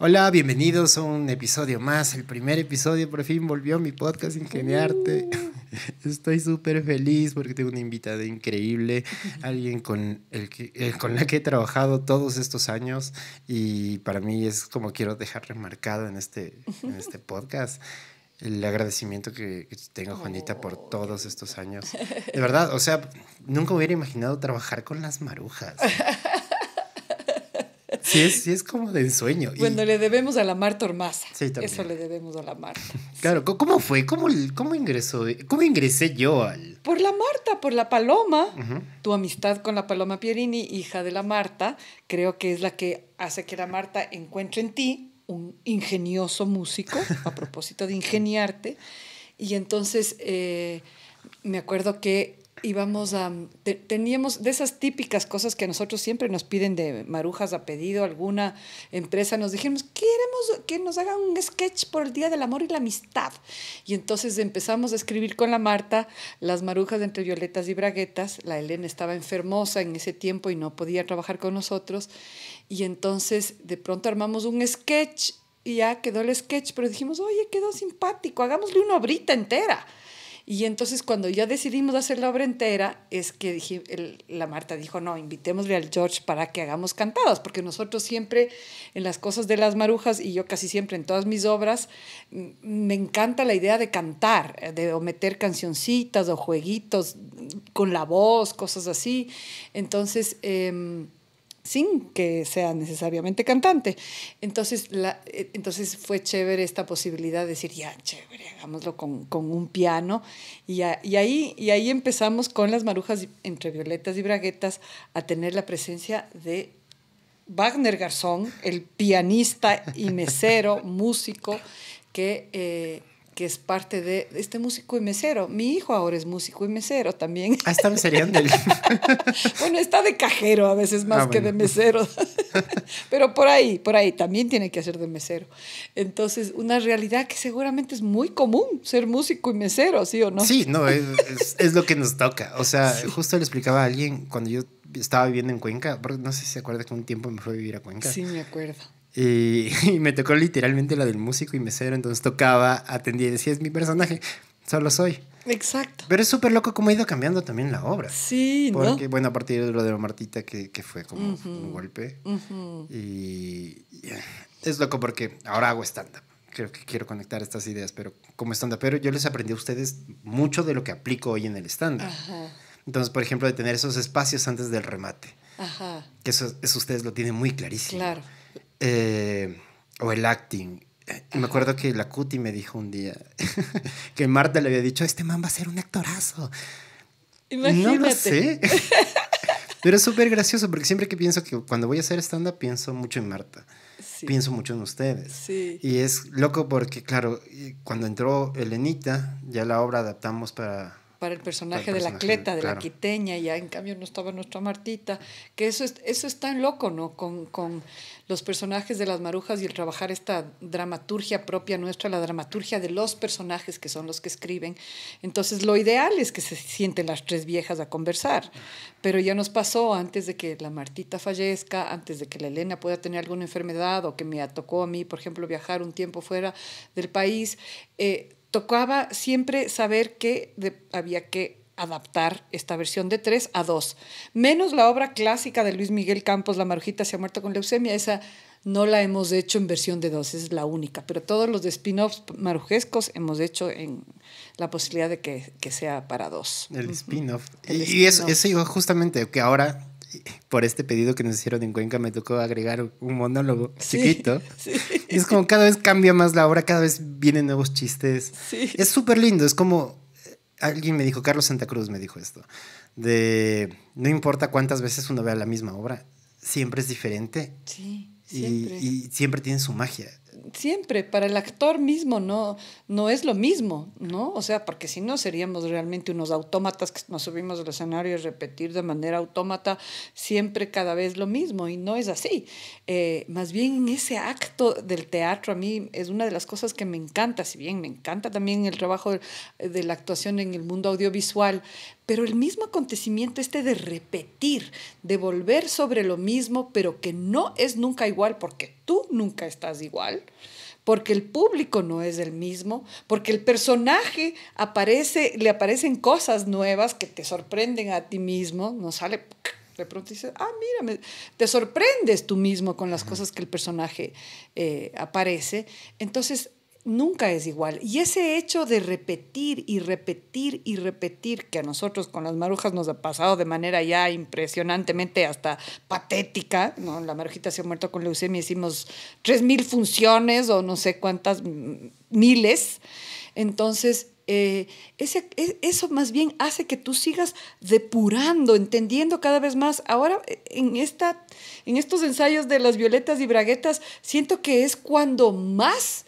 Hola, bienvenidos a un episodio más, el primer episodio, por fin volvió mi podcast Ingeniarte. Uh. Estoy súper feliz porque tengo una invitada increíble, alguien con, el eh, con la que he trabajado todos estos años y para mí es como quiero dejar remarcado en este, en este podcast el agradecimiento que, tengo, Juanita, por oh. todos estos años. De verdad, o sea, nunca hubiera imaginado trabajar con las marujas. Sí es, como de ensueño. Bueno, le debemos a la Marta Ormaza. Eso le debemos a la Marta. Claro, ¿cómo fue? ¿Cómo, cómo ingresó? ¿Cómo ingresé yo al...? Por la Marta, por la Paloma. Tu amistad con la Paloma Pierini, hija de la Marta, creo que es la que hace que la Marta encuentre en ti un ingenioso músico, a propósito de ingeniarte. Y entonces... Eh, me acuerdo que vamos a... teníamos de esas típicas cosas que a nosotros siempre nos piden de marujas a pedido, alguna empresa nos dijimos, queremos que nos haga un sketch por el Día del Amor y la Amistad. Y entonces empezamos a escribir con la Marta las marujas entre violetas y braguetas. La Elena estaba enfermosa en ese tiempo y no podía trabajar con nosotros. Y entonces de pronto armamos un sketch y ya quedó el sketch, pero dijimos, oye, quedó simpático, hagámosle una obrita entera. Y entonces cuando ya decidimos hacer la obra entera, es que dije, la Marta dijo, no, invitémosle al George para que hagamos cantadas, porque nosotros siempre en las cosas de las marujas y yo casi siempre en todas mis obras, mm, me encanta la idea de cantar, eh, de o meter cancioncitas o jueguitos mm, con la voz, cosas así. Entonces... Em, sin que sea necesariamente cantante. Entonces, eh, entonces fue chévere esta posibilidad de decir, ya, chévere, hagámoslo con, un piano. Y, ahí, y ahí empezamos con las marujas entre violetas y braguetas a tener la presencia de Wagner Garzón, el pianista y mesero, músico, que... Eh, que es parte de este músico y mesero. Mi hijo ahora es músico y mesero también. Ah, está meseriando. bueno, está de cajero a veces más ah, que de mesero. Pero por ahí, por ahí también tiene que hacer de mesero. Entonces, una realidad que seguramente es muy común ser músico y mesero, ¿sí o no? Sí, no, es, lo que nos toca. O sea, justo le explicaba a alguien cuando yo estaba viviendo en Cuenca, no sé si se acuerda que un tiempo me fue a vivir a Cuenca. Sí, me acuerdo. Y, me tocó literalmente la del músico y mesero, entonces tocaba, atendía y decía, es mi personaje, solo soy. Exacto. Pero es súper loco cómo ha ido cambiando también la obra. Sí, Porque, bueno, a partir de lo de Martita, que, fue como un golpe. Y es loco porque ahora hago stand-up. Creo que quiero conectar estas ideas, pero como stand-up, pero yo les aprendí a ustedes mucho de lo que aplico hoy en el stand-up. Entonces, por ejemplo, de tener esos espacios antes del remate. Ajá. Que eso, eso ustedes lo tienen muy clarísimo. Claro. Eh, o el acting. me acuerdo que la Cuti me dijo un día que Marta le había dicho, este man va a ser un actorazo. Imagínate. No lo sé. Pero es súper gracioso porque siempre que pienso que cuando voy a hacer stand-up pienso mucho en Marta. Pienso mucho en ustedes. Y es loco porque, claro, cuando entró Elenita, ya la obra adaptamos para... Para el personaje, de la atleta, de la quiteña, ya en cambio no estaba nuestra Martita. Que eso es, eso tan loco, ¿no? con los personajes de las marujas y el trabajar esta dramaturgia propia nuestra, la dramaturgia de los personajes que son los que escriben. Entonces lo ideal es que se sienten las tres viejas a conversar, pero ya nos pasó antes de que la Martita fallezca, antes de que la Elena pueda tener alguna enfermedad o que me tocó a mí, por ejemplo, viajar un tiempo fuera del país. Eh, tocaba siempre saber que había que adaptar esta versión de 3 a 2. Menos la obra clásica de Luis Miguel Campos, La Marujita se ha muerto con leucemia, esa no la hemos hecho en versión de 2, es la única, pero todos los de spin-offs marujescos hemos hecho en la posibilidad de que, sea para dos El spin-off. Y, eso, eso iba justamente, que ahora por este pedido que nos hicieron en Cuenca me tocó agregar un monólogo chiquito. Y es como cada vez cambia más la obra, cada vez vienen nuevos chistes. Es súper lindo, es como alguien me dijo, Carlos Santa Cruz me dijo esto, de no importa cuántas veces uno vea la misma obra, siempre es diferente. y siempre tiene su magia siempre, para el actor mismo no, no es lo mismo, ¿no? O sea, porque si no seríamos realmente unos autómatas que nos subimos al escenario y repetir de manera autómata siempre cada vez lo mismo, y no es así. Eh, más bien ese acto del teatro a mí es una de las cosas que me encanta, si bien me encanta también el trabajo de, la actuación en el mundo audiovisual, pero el mismo acontecimiento este de repetir, de volver sobre lo mismo, pero que no es nunca igual porque tú nunca estás igual, porque el público no es el mismo, porque el personaje aparece, le aparecen cosas nuevas que te sorprenden a ti mismo, no sale de pronto dices, ah, mira, te sorprendes tú mismo con las cosas que el personaje eh, aparece. Entonces, nunca es igual. Y ese hecho de repetir y repetir y repetir, que a nosotros con las marujas nos ha pasado de manera ya impresionantemente hasta patética, ¿no? la marujita se ha muerto con leucemia, hicimos tres mil funciones o no sé cuántas mm, miles. Entonces, eh, ese, e, eso más bien hace que tú sigas depurando, entendiendo cada vez más. Ahora, en, esta, en estos ensayos de las violetas y braguetas, siento que es cuando más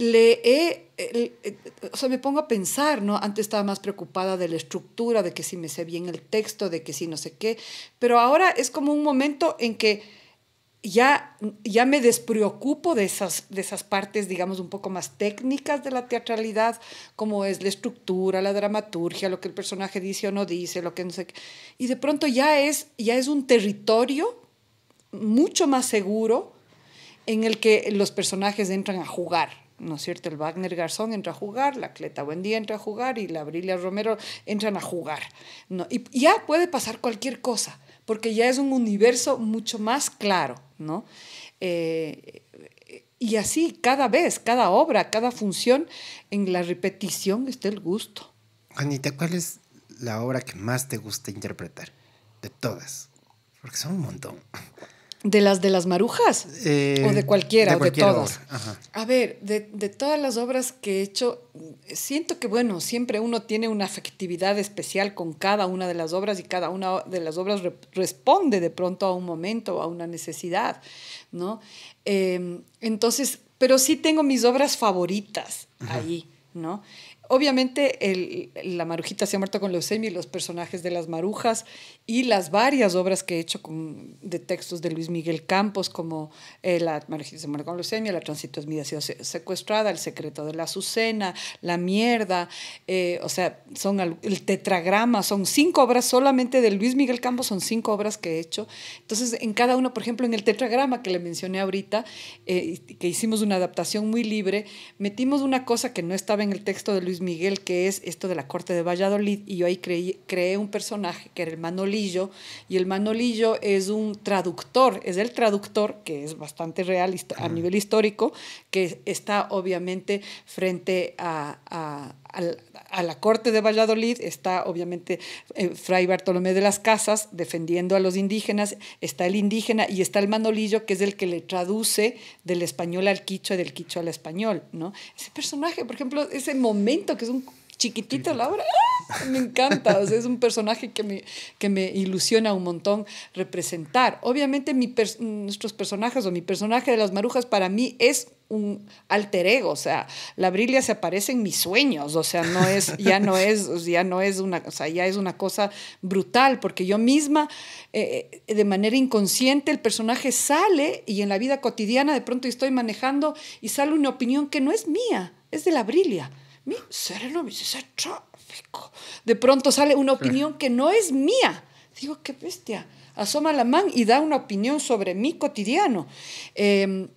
le he eh, o sea, me pongo a pensar, ¿no? Antes estaba más preocupada de la estructura, de que si me sé bien el texto, de que si no sé qué, pero ahora es como un momento en que ya, ya me despreocupo de esas, de esas partes, digamos, un poco más técnicas de la teatralidad, como es la estructura, la dramaturgia, lo que el personaje dice o no dice, lo que no sé qué. Y de pronto ya es, ya es un territorio mucho más seguro en el que los personajes entran a jugar ¿no es cierto? El Wagner Garzón entra a jugar, la Cleta Buendía entra a jugar y la Brilia Romero entran a jugar. ¿no? Y ya puede pasar cualquier cosa, porque ya es un universo mucho más claro, ¿no? Eh, y así, cada vez, cada obra, cada función, en la repetición está el gusto. Juanita, ¿cuál es la obra que más te gusta interpretar? De todas. Porque son un montón. De las de las marujas eh, o de cualquiera, de de todas. A ver, de, todas las obras que he hecho, siento que bueno, siempre uno tiene una afectividad especial con cada una de las obras y cada una de las obras responde de pronto a un momento, a una necesidad, ¿no? Em, entonces, pero sí tengo mis obras favoritas ahí, ¿no? Obviamente la marujita se ha muerto con leucemia y los personajes de las marujas y las varias obras que he hecho con, de textos de Luis Miguel Campos como eh, La marujita se muerto con leucemia, La tránsito es mi ha sido secuestrada, El secreto de la Azucena, La mierda, eh, o sea, son el, tetragrama, son cinco obras solamente de Luis Miguel Campos, son cinco obras que he hecho. Entonces en cada una por ejemplo, en el tetragrama que le mencioné ahorita, eh, que hicimos una adaptación muy libre, metimos una cosa que no estaba en el texto de Luis Miguel, que es esto de la corte de Valladolid, y yo ahí creé un personaje que era el Manolillo, y el Manolillo es un traductor, es el traductor, que es bastante real a nivel histórico, que está obviamente frente a a la corte de Valladolid, está obviamente eh, Fray Bartolomé de las Casas defendiendo a los indígenas, está el indígena y está el manolillo, que es el que le traduce del español al quicho y del quicho al español, ¿no? Ese personaje, por ejemplo, ese momento que es un chiquitito la obra, ¡ah! me encanta, es un personaje que me, que me ilusiona un montón representar. Obviamente nuestros personajes o mi personaje de las marujas para mí es un alter ego, o sea, la Brilia se aparece en mis sueños, o sea, no es, ya no es, ya no es una, o sea, ya es una cosa brutal, porque yo misma, eh, eh, de manera inconsciente, el personaje sale y en la vida cotidiana de pronto estoy manejando y sale una opinión que no es mía, es de la Brilia. Mi sereno me dice tráfico. De pronto sale una opinión que no es mía. Digo, qué bestia. Asoma la mano y da una opinión sobre mi cotidiano. Em,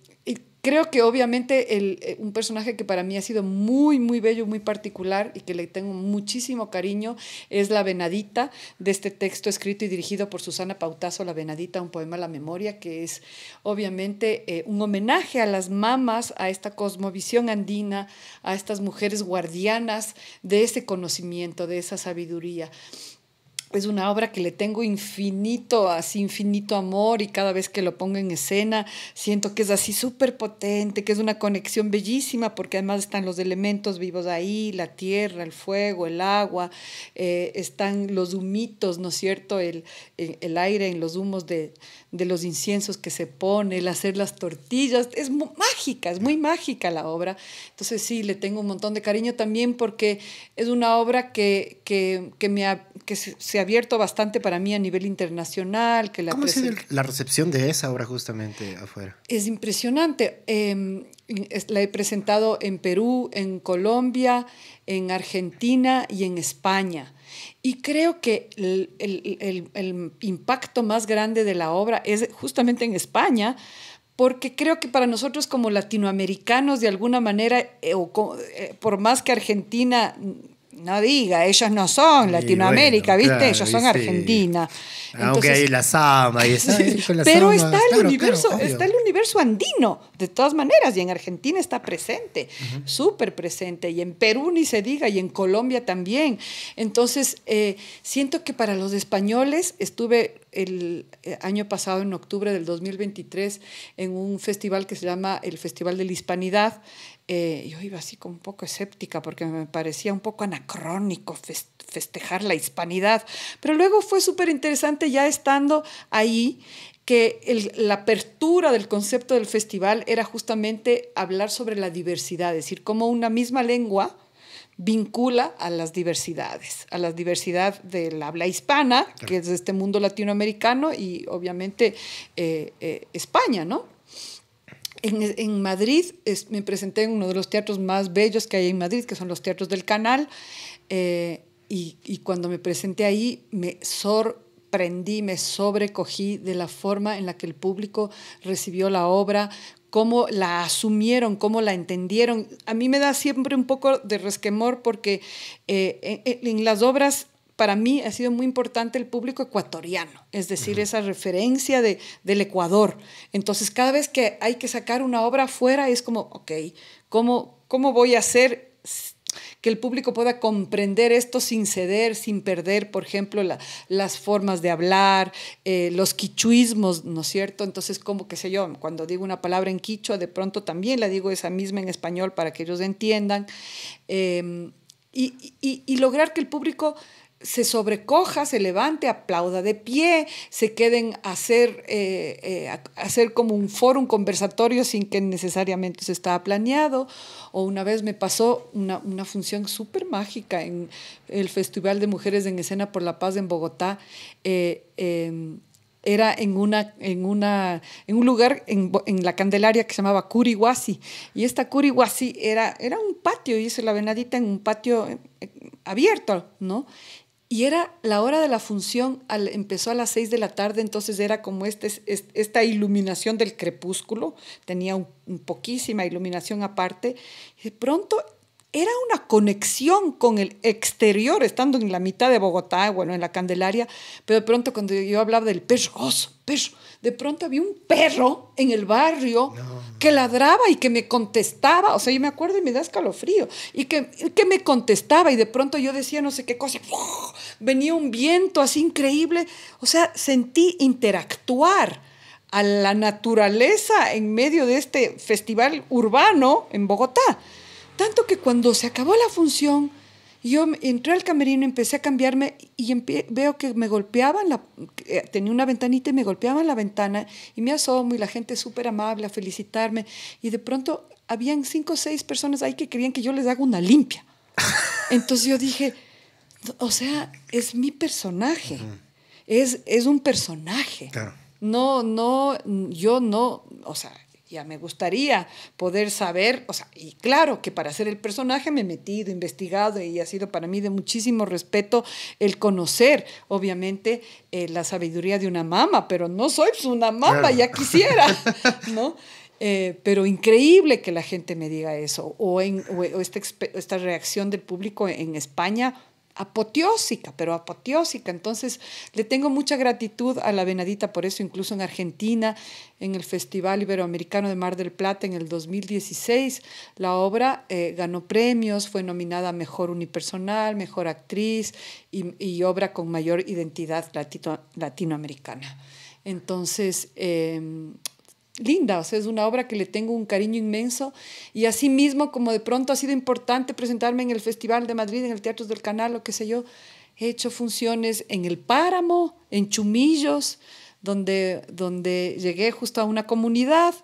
Creo que obviamente el, eh, un personaje que para mí ha sido muy, muy bello, muy particular y que le tengo muchísimo cariño es La Venadita, de este texto escrito y dirigido por Susana Pautazo, La Venadita, un poema a la memoria, que es obviamente eh, un homenaje a las mamas, a esta cosmovisión andina, a estas mujeres guardianas de ese conocimiento, de esa sabiduría es una obra que le tengo infinito, así infinito amor y cada vez que lo pongo en escena siento que es así súper potente, que es una conexión bellísima porque además están los elementos vivos ahí, la tierra, el fuego, el agua, eh, están los humitos, ¿no es cierto? el aire en los humos de, de los inciensos que se pone, el hacer las tortillas, es mágica, es muy mágica la obra. Entonces sí, le tengo un montón de cariño también porque es una obra que, se ha abierto bastante para mí a nivel internacional. Que la ¿Cómo ha la recepción de esa obra justamente afuera? Es impresionante. Em, la he presentado en Perú, en Colombia, en Argentina y en España. Y creo que el, impacto más grande de la obra es justamente en España, porque creo que para nosotros como latinoamericanos, de alguna manera, eh, o, eh, por más que Argentina no diga, ellos no son Latinoamérica, ¿viste? ellos son Argentina. Aunque hay la Sama y esa, Pero está, el universo, está el universo andino, de todas maneras, y en Argentina está presente, súper presente, y en Perú ni se diga, y en Colombia también. Entonces, eh, siento que para los españoles estuve el eh, año pasado, en octubre del 2023, en un festival que se llama el Festival de la Hispanidad eh, yo iba así como un poco escéptica porque me parecía un poco anacrónico festejar la hispanidad, pero luego fue súper interesante ya estando ahí que la apertura del concepto del festival era justamente hablar sobre la diversidad, es decir, cómo una misma lengua vincula a las diversidades, a la diversidad del habla hispana, que es de este mundo latinoamericano y obviamente eh, eh, España, ¿no? en, Madrid me presenté en uno de los teatros más bellos que hay en Madrid, que son los teatros del canal, eh, y, y, cuando me presenté ahí me sorprendí, me sobrecogí de la forma en la que el público recibió la obra, cómo la asumieron, cómo la entendieron. A mí me da siempre un poco de resquemor porque eh, en las obras para mí ha sido muy importante el público ecuatoriano, es decir, esa referencia de, del Ecuador. Entonces, cada vez que hay que sacar una obra afuera, es como, ok, ¿cómo, cómo voy a hacer que el público pueda comprender esto sin ceder, sin perder, por ejemplo, las formas de hablar, eh, los quichuismos, ¿no es cierto? Entonces, como qué sé yo, cuando digo una palabra en quichua, de pronto también la digo esa misma en español para que ellos entiendan. Em, y, y, y lograr que el público se sobrecoja, se levante, aplauda de pie, se queden a hacer, eh, eh, hacer como un foro, un conversatorio sin que necesariamente se estaba planeado. O una vez me pasó una, función súper mágica en el Festival de Mujeres en Escena por la Paz en Bogotá. Eh, em, era en, una, en, una, en un lugar en, la Candelaria que se llamaba Curihuasi. Y esta Curihuasi era, era un patio, hice la venadita en un patio abierto, ¿no? Y era la hora de la función, empezó a las 6 de la tarde, entonces era como este, este esta iluminación del crepúsculo, tenía un, poquísima iluminación aparte. de pronto era una conexión con el exterior, estando en la mitad de Bogotá, bueno, en la Candelaria, pero de pronto cuando yo hablaba del perro, oso, oh, perro, de pronto había un perro en el barrio que ladraba y que me contestaba, o sea, yo me acuerdo y me da escalofrío, y que, que me contestaba y de pronto yo decía no sé qué cosa, venía un viento así increíble, o sea, sentí interactuar a la naturaleza en medio de este festival urbano en Bogotá. Tanto que cuando se acabó la función, yo entré al camerino, empecé a cambiarme y veo que me golpeaban, la, eh, tenía una ventanita y me golpeaban la ventana y me asomo y la gente súper amable a felicitarme y de pronto habían cinco o seis personas ahí que querían que yo les haga una limpia. Entonces yo dije, o sea, es mi personaje, es, es un personaje. No, no, yo no, o sea, ya me gustaría poder saber, o sea, y claro que para ser el personaje me he metido, investigado y ha sido para mí de muchísimo respeto el conocer, obviamente, eh, la sabiduría de una mama, pero no soy pues, una mama, ya quisiera, ¿no? Eh, pero increíble que la gente me diga eso, o, en, esta, esta reacción del público en España apoteósica, pero apoteósica. Entonces, le tengo mucha gratitud a la Venadita por eso, incluso en Argentina, en el Festival Iberoamericano de Mar del Plata en el 2016, la obra eh, ganó premios, fue nominada a Mejor Unipersonal, Mejor Actriz y, obra con mayor identidad latinoamericana. Entonces, em, linda, o sea, es una obra que le tengo un cariño inmenso y así mismo como de pronto ha sido importante presentarme en el Festival de Madrid, en el Teatro del Canal, lo que sé yo, he hecho funciones en el Páramo, en Chumillos, donde, donde llegué justo a una comunidad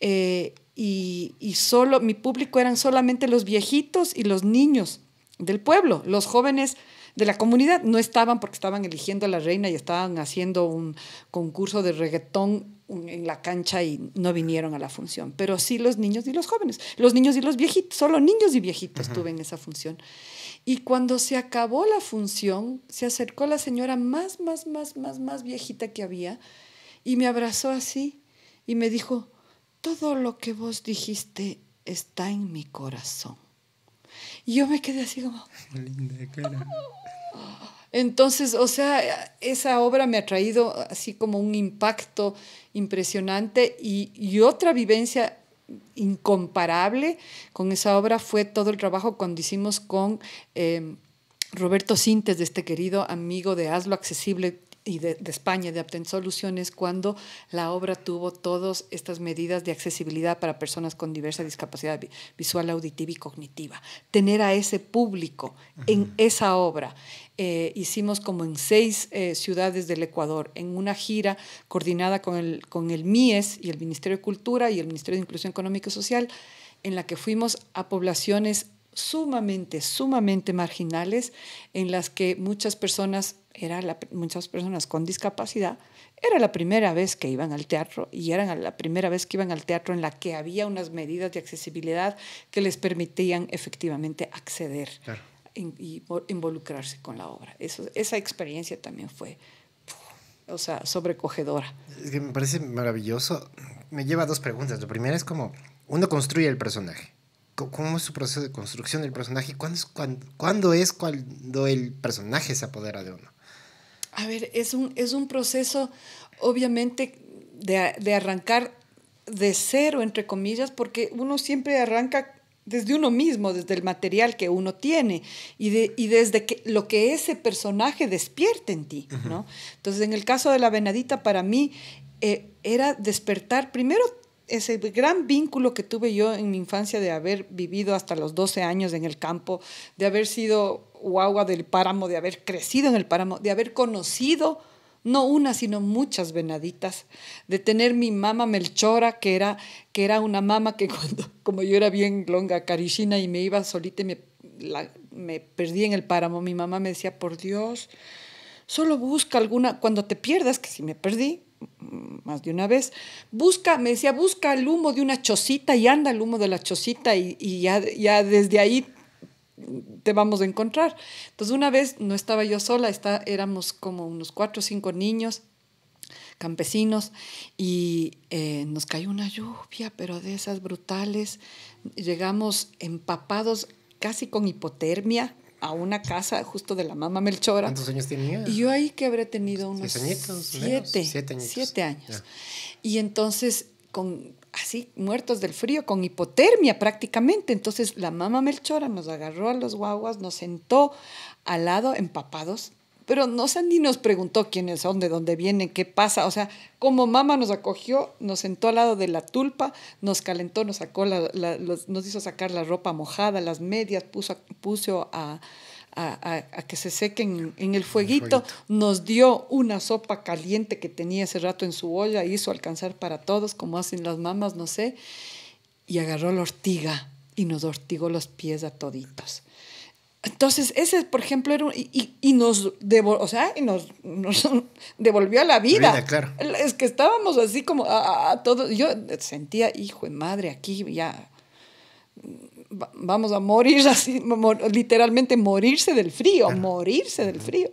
eh, y, y solo, mi público eran solamente los viejitos y los niños del pueblo, los jóvenes de la comunidad no estaban porque estaban eligiendo a la reina y estaban haciendo un concurso de reggaetón en la cancha y no vinieron a la función, pero sí los niños y los jóvenes, los niños y los viejitos, solo niños y viejitos estuve en esa función. Y cuando se acabó la función, se acercó la señora más, más, más, más, más viejita que había y me abrazó así y me dijo, todo lo que vos dijiste está en mi corazón. Y yo me quedé así como... Linda, cara. Entonces, o sea, esa obra me ha traído así como un impacto impresionante y, otra vivencia incomparable con esa obra fue todo el trabajo cuando hicimos con em, Roberto Sintes, de este querido amigo de Hazlo Accesible y de, España, de Apten Soluciones, cuando la obra tuvo todas estas medidas de accesibilidad para personas con diversa discapacidad visual, auditiva y cognitiva. Tener a ese público en esa obra eh, hicimos como en seis eh, ciudades del Ecuador, en una gira coordinada con el, con el MIES y el Ministerio de Cultura y el Ministerio de Inclusión Económica y Social, en la que fuimos a poblaciones sumamente, sumamente marginales, en las que muchas personas, era muchas personas con discapacidad, era la primera vez que iban al teatro y era la primera vez que iban al teatro en la que había unas medidas de accesibilidad que les permitían efectivamente acceder y involucrarse con la obra. Eso, esa experiencia también fue, o sea, sobrecogedora. Es que me parece maravilloso. Me lleva a dos preguntas. La primera es cómo uno construye el personaje. ¿Cómo es su proceso de construcción del personaje? ¿Cuándo es cuando, ¿cuándo es cuando el personaje se apodera de uno? A ver, es un, es un proceso, obviamente, de, de arrancar de cero, entre comillas, porque uno siempre arranca desde uno mismo, desde el material que uno tiene y, desde lo que ese personaje despierte en ti, ¿no? Entonces, en el caso de la venadita, para mí eh, era despertar primero ese gran vínculo que tuve yo en mi infancia de haber vivido hasta los 12 años en el campo, de haber sido guagua del páramo, de haber crecido en el páramo, de haber conocido no una, sino muchas venaditas, de tener mi mamá Melchora, que era, que era una mamá que cuando, como yo era bien longa, carichina y me iba solita y me, me perdí en el páramo, mi mamá me decía, por Dios, solo busca alguna, cuando te pierdas, que si me perdí, más de una vez, busca, me decía, busca el humo de una chocita y anda el humo de la chocita y, ya, ya desde ahí te vamos a encontrar. Entonces una vez no estaba yo sola, está, éramos como unos cuatro o cinco niños campesinos y eh, nos cayó una lluvia, pero de esas brutales. Llegamos empapados casi con hipotermia a una casa justo de la mamá Melchora. ¿Cuántos años tenía? Y yo ahí que habré tenido unos siete, años. Y entonces así muertos del frío, con hipotermia prácticamente. Entonces la mamá Melchora nos agarró a los guaguas, nos sentó al lado empapados, pero no ni nos preguntó quiénes son, de dónde vienen, qué pasa. O sea, como mamá nos acogió, nos sentó al lado de la tulpa, nos calentó, nos sacó, la, nos hizo sacar la ropa mojada, las medias, puso a, a, que se sequen en, el fueguito. Nos dio una sopa caliente que tenía ese rato en su olla, hizo alcanzar para todos, como hacen las mamás, no sé, y agarró la ortiga y nos ortigó los pies a toditos. Entonces, ese, por ejemplo, era un, y, nos, o sea, y nos, devolvió a la vida. Es que estábamos así como a, todos. Yo sentía, hijo de madre, aquí ya vamos a morir así, literalmente morirse del frío, morirse del frío.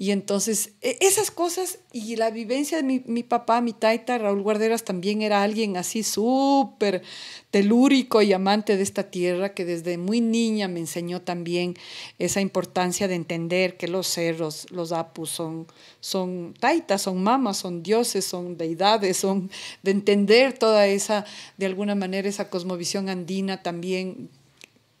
Y entonces, e-, esas cosas y la vivencia de mi, papá, mi taita, Raúl Guarderas, también era alguien así súper telúrico y amante de esta tierra, que desde muy niña me enseñó también esa importancia de entender que los cerros, los apus, son, son taitas, son mamas, son dioses, son deidades, son de entender toda esa, de alguna manera, esa cosmovisión andina también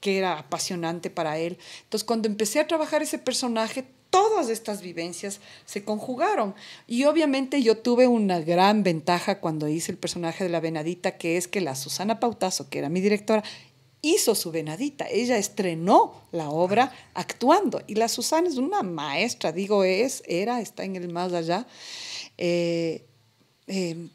que era apasionante para él. Entonces, cuando empecé a trabajar ese personaje, todas estas vivencias se conjugaron. Y obviamente yo tuve una gran ventaja cuando hice el personaje de la venadita, que es que la Susana Pautazo, que era mi directora, hizo su venadita. Ella estrenó la obra actuando. Y la Susana es una maestra, digo, es, era, está en el más allá. Eh, eh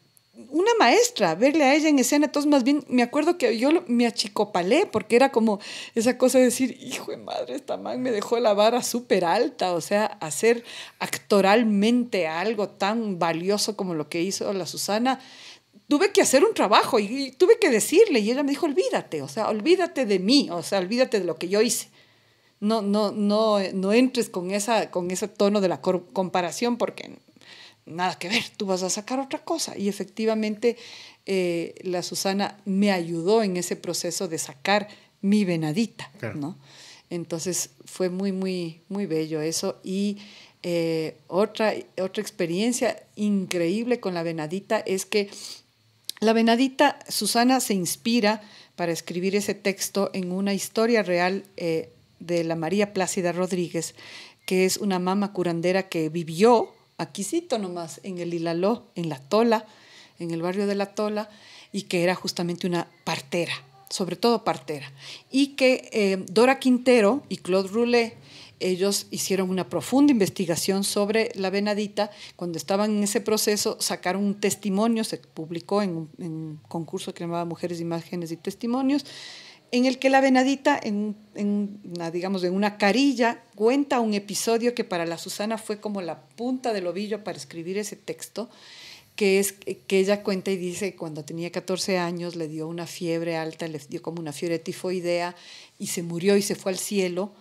una maestra, verle a ella en escena. Entonces, más bien, me acuerdo que yo me achicopalé porque era como esa cosa de decir, hijo de madre, esta man me dejó la vara súper alta. O sea, hacer actoralmente algo tan valioso como lo que hizo la Susana. Tuve que hacer un trabajo y, tuve que decirle. Y ella me dijo, olvídate, o sea, olvídate de mí, o sea, olvídate de lo que yo hice. No, no, no, no entres con, esa, con ese tono de la comparación porque nada que ver, tú vas a sacar otra cosa. Y efectivamente eh, la Susana me ayudó en ese proceso de sacar mi venadita, ¿no? Entonces fue muy, muy, muy bello eso. Y eh, otra, otra experiencia increíble con la venadita es que la venadita, Susana se inspira para escribir ese texto en una historia real eh, de la María Plácida Rodríguez, que es una mama curandera que vivió Aquisito nomás, en el Hilaló, en la Tola, en el barrio de la Tola, y que era justamente una partera, sobre todo partera. Y que eh, Dora Quintero y Claude Roulet, ellos hicieron una profunda investigación sobre la venadita. Cuando estaban en ese proceso, sacaron un testimonio, se publicó en un, en un concurso que llamaba Mujeres, Imágenes y Testimonios, en el que la venadita, en, una, digamos, en una carilla, cuenta un episodio que para la Susana fue como la punta del ovillo para escribir ese texto, que es que ella cuenta y dice que cuando tenía 14 años le dio una fiebre alta, le dio como una fiebre tifoidea y se murió y se fue al cielo.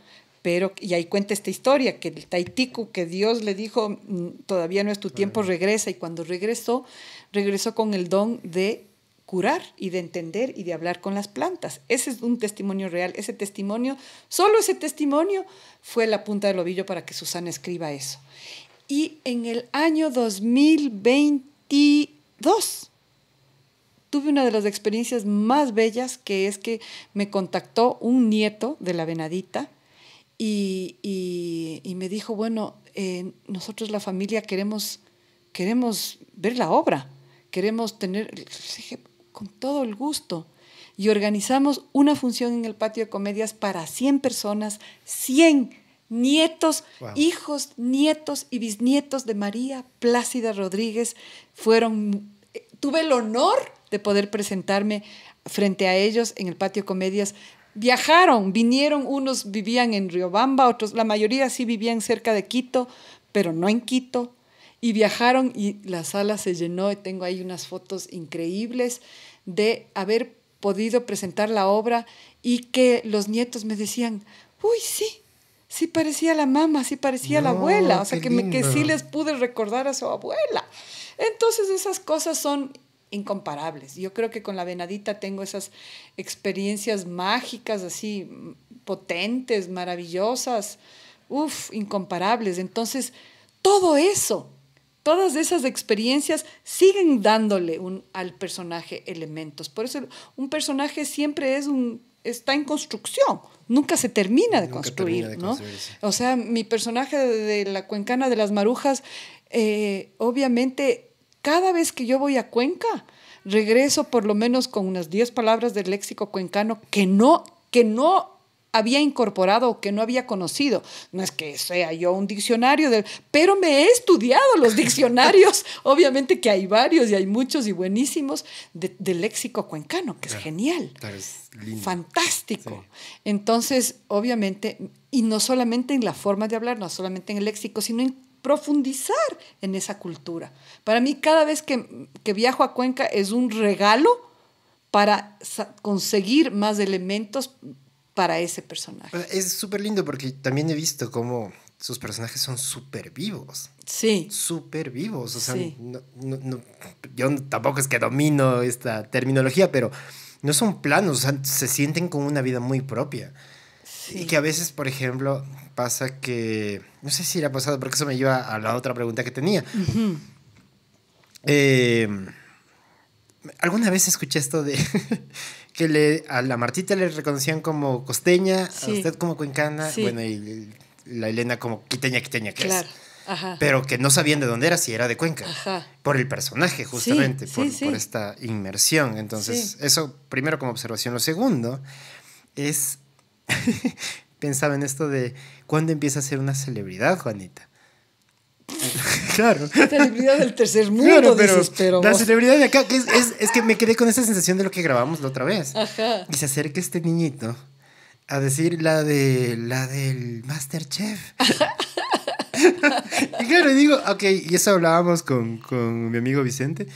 Pero, y ahí cuenta esta historia, que el Taitiku, que Dios le dijo, mm, todavía no es tu tiempo, regresa. Y cuando regresó, regresó con el don de curar y de entender y de hablar con las plantas. Ese es un testimonio real, ese testimonio, solo ese testimonio fue la punta del ovillo para que Susana escriba eso. Y en el año 2022 tuve una de las experiencias más bellas que es que me contactó un nieto de la venadita y, me dijo, bueno, eh, nosotros la familia queremos, queremos ver la obra queremos tener, con todo el gusto. Y organizamos una función en el patio de comedias para 100 personas, 100 nietos, hijos, nietos y bisnietos de María Plácida Rodríguez. Fueron, eh, tuve el honor de poder presentarme frente a ellos en el patio de comedias viajaron, vinieron, unos vivían en Riobamba, otros, la mayoría sí vivían cerca de Quito, pero no en Quito, y viajaron y la sala se llenó y tengo ahí unas fotos increíbles de haber podido presentar la obra y que los nietos me decían, uy, sí, sí parecía la mamá, sí parecía la abuela, o sea que, que sí les pude recordar a su abuela. Entonces esas cosas son incomparables. Yo creo que con la venadita tengo esas experiencias mágicas, así potentes, maravillosas, uff, incomparables. Entonces, todo eso todas esas experiencias siguen dándole al personaje elementos. Por eso un personaje siempre es un está en construcción, nunca se termina de construir, O sea, mi personaje de la cuencana de las marujas, eh, obviamente, cada vez que yo voy a Cuenca, regreso por lo menos con unas 10 palabras del léxico cuencano que no, que no había incorporado o que no había conocido. No es que sea yo un diccionario, pero me he estudiado los diccionarios, obviamente que hay varios y hay muchos y buenísimos, del léxico cuencano, que es genial, fantástico. Entonces, obviamente, y no solamente en la forma de hablar, no solamente en el léxico, sino en profundizar en esa cultura. Para mí, cada vez que, que viajo a Cuenca es un regalo para conseguir más elementos para ese personaje. Es súper lindo porque también he visto cómo sus personajes son súper vivos. Sí. Súper vivos. O sea, yo tampoco es que domino esta terminología, pero no son planos, o sea, se sienten con una vida muy propia. Sí. Y que a veces, por ejemplo, pasa que, no sé si ha pasado, porque eso me lleva a la otra pregunta que tenía. Eh, alguna vez escuché esto de que le, a la Martita le reconocían como costeña, a usted como cuencana, bueno, y la Elena como quiteña, quiteña, que es. Pero que no sabían de dónde era, si era de Cuenca. Por el personaje, justamente, por, esta inmersión. Entonces, eso primero como observación. Lo segundo es, pensaba en esto de, ¿cuándo empieza a ser una celebridad, Juanita? claro. Celebridad del tercer mundo, pero La celebridad de acá, es, que me quedé con esa sensación de lo que grabamos la otra vez. Ajá. Y se acerca este niñito a decir la de la del Masterchef. y claro, digo, ok, y eso hablábamos con, mi amigo Vicente,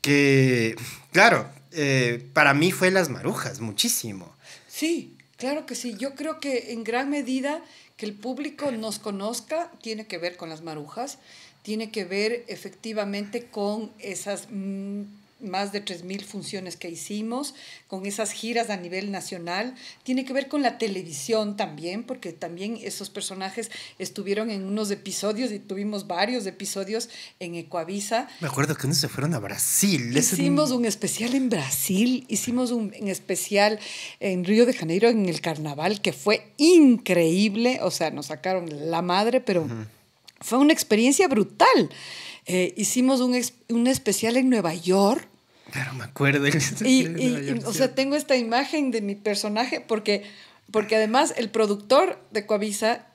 que, claro, eh, para mí fue las marujas, muchísimo. Sí, claro que sí. Yo creo que en gran medida que el público nos conozca tiene que ver con las marujas, tiene que ver efectivamente con esas... Mm, más de 3.000 funciones que hicimos, con esas giras a nivel nacional. Tiene que ver con la televisión también, porque también esos personajes estuvieron en unos episodios y tuvimos varios episodios en Ecoavisa. Me acuerdo que no se fueron a Brasil. Hicimos un especial en Brasil, hicimos un, especial en Río de Janeiro en el carnaval, que fue increíble, o sea, nos sacaron la madre, pero... fue una experiencia brutal. Eh, hicimos un, un, especial en Nueva York Claro, me acuerdo. Y, o sea, tengo esta imagen de mi personaje porque, porque además el productor de Coavisa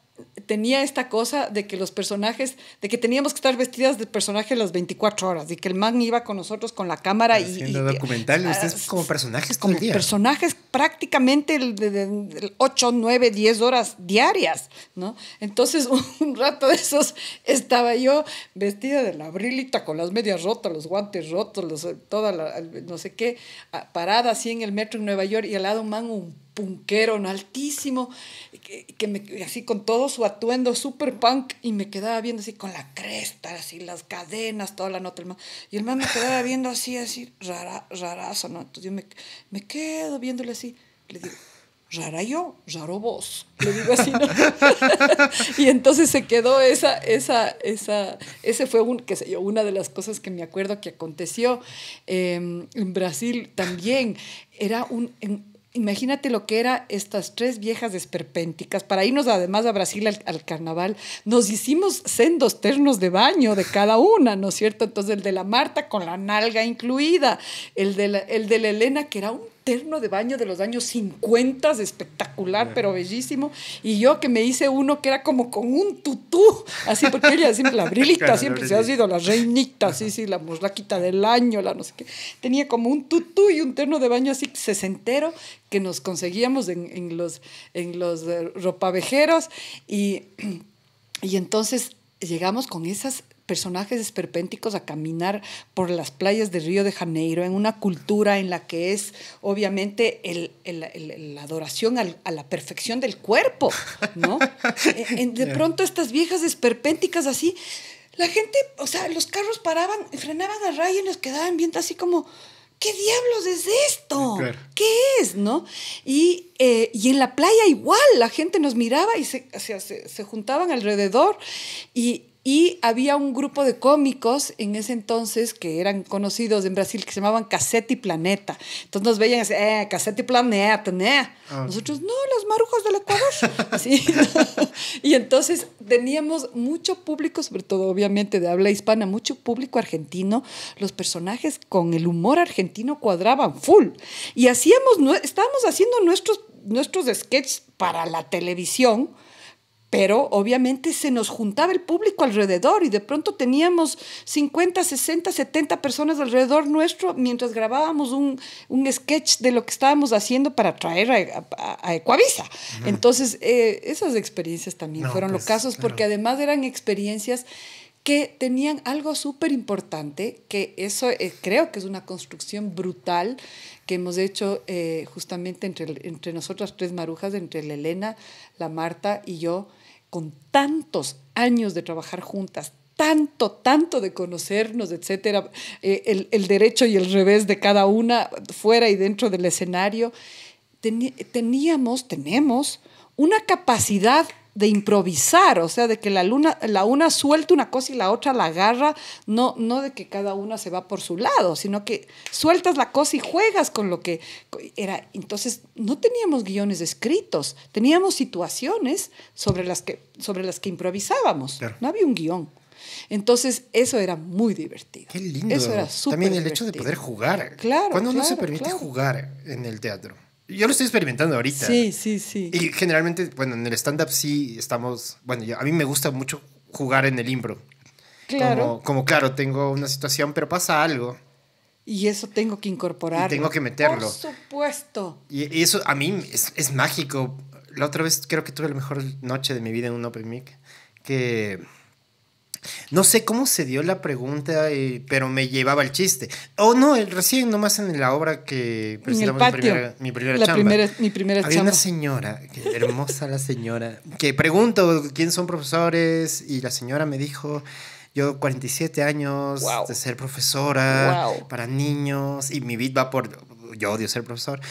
tenía esta cosa de que los personajes, de que teníamos que estar vestidas de personaje las 24 horas y que el man iba con nosotros con la cámara Haciendo y... Haciendo documentales, ah, ustedes como personajes Como personajes prácticamente 8, 9, 10 horas diarias, ¿no? Entonces un rato de esos estaba yo vestida de la brilita con las medias rotas, los guantes rotos, toda la, no sé qué, ah, parada así en el metro en Nueva York y al lado un man un punquero altísimo, que, así con todo su atuendo super punk y me quedaba viendo así con la cresta, así las cadenas, toda la nota. El y el man me quedaba viendo así, así, rara, rarazo, ¿no? Entonces yo me quedo viéndole así le digo, rara yo, raro vos. Le digo así, y entonces se quedó esa, esa, esa, ese fue un, qué sé yo, una de las cosas que me acuerdo que aconteció em, en Brasil también. Era un, imagínate lo que eran estas tres viejas desperpénticas. Para irnos además a Brasil al, carnaval, nos hicimos sendos ternos de baño de cada una, ¿no es cierto? Entonces el de la Marta con la nalga incluida, el de el de la Elena que era un terno de baño de los años 50, espectacular, pero bellísimo. Y yo que me hice uno que era como con un tutú, así, porque ella siempre, la brilita, siempre se ha sido la reinita, sí, sí, la muslaquita del año, la no sé qué. Tenía como un tutú y un terno de baño así sesentero que nos conseguíamos en, los, en los eh, ropavejeros. Y, y entonces llegamos con esas personajes esperpénticos a caminar por las playas de Río de Janeiro, en una cultura en la que es obviamente la adoración a la perfección del cuerpo, ¿no? E, de pronto estas viejas esperpénticas así, la gente, o sea, los carros paraban, frenaban a raya y nos quedaban viendo así como... ¿Qué diablos es esto? ¿Qué es? ¿No? Eh, y, en la playa igual, la gente nos miraba y se, se juntaban alrededor. Y, y había un grupo de cómicos en ese entonces que eran conocidos en Brasil que se llamaban Casete y Planeta. Entonces nos veían así, eh, Casete y Planeta, ah. Nosotros, no, las marujas del Ecuador. así, Y entonces teníamos mucho público, sobre todo obviamente de habla hispana, mucho público argentino. Los personajes con el humor argentino cuadraban full. Y hacíamos, estábamos haciendo nuestros, nuestros sketches para la televisión pero obviamente se nos juntaba el público alrededor y de pronto teníamos 50, 60, 70 personas alrededor nuestro mientras grabábamos un, sketch de lo que estábamos haciendo para traer a, a, Entonces, eh, esas experiencias también fueron locas, pues, los casos porque además eran experiencias que tenían algo súper importante, que eso eh, creo que es una construcción brutal que hemos hecho eh, justamente entre, entre nosotras tres marujas, entre la Elena, la Marta y yo, con tantos años de trabajar juntas, tanto, tanto de conocernos, etcétera, eh, el, el, derecho y el revés de cada una fuera y dentro del escenario, teníamos, tenemos una capacidad de improvisar, o sea, de que la, luna, la una suelta una cosa y la otra la agarra, no, no de que cada una se va por su lado, sino que sueltas la cosa y juegas con lo que era. Entonces, no teníamos guiones escritos, teníamos situaciones sobre las que, sobre las que improvisábamos, no había un guión. Entonces, eso era muy divertido. Qué lindo. Eso era súper También el hecho de poder jugar. Claro. Cuando no se permite jugar en el teatro. Yo lo estoy experimentando ahorita. Sí, sí, sí. Y generalmente, bueno, en el stand-up sí estamos, bueno, yo, a mí me gusta mucho jugar en el impro. Claro. Como, claro, tengo una situación, pero pasa algo. Y eso tengo que incorporarlo. tengo que meterlo. Por supuesto. Y, eso a mí es, es, mágico. La otra vez creo que tuve la mejor noche de mi vida en un Open Mic. Que no sé cómo se dio la pregunta, eh, pero me llevaba el chiste. Oh, no, el, recién nomás en la obra que presentamos mi primera, mi primera chamba. Había una señora, hermosa la señora, que pregunto quién son profesores y la señora me dijo... Yo 47 años de ser profesora para niños y mi vida va por, yo odio ser profesor.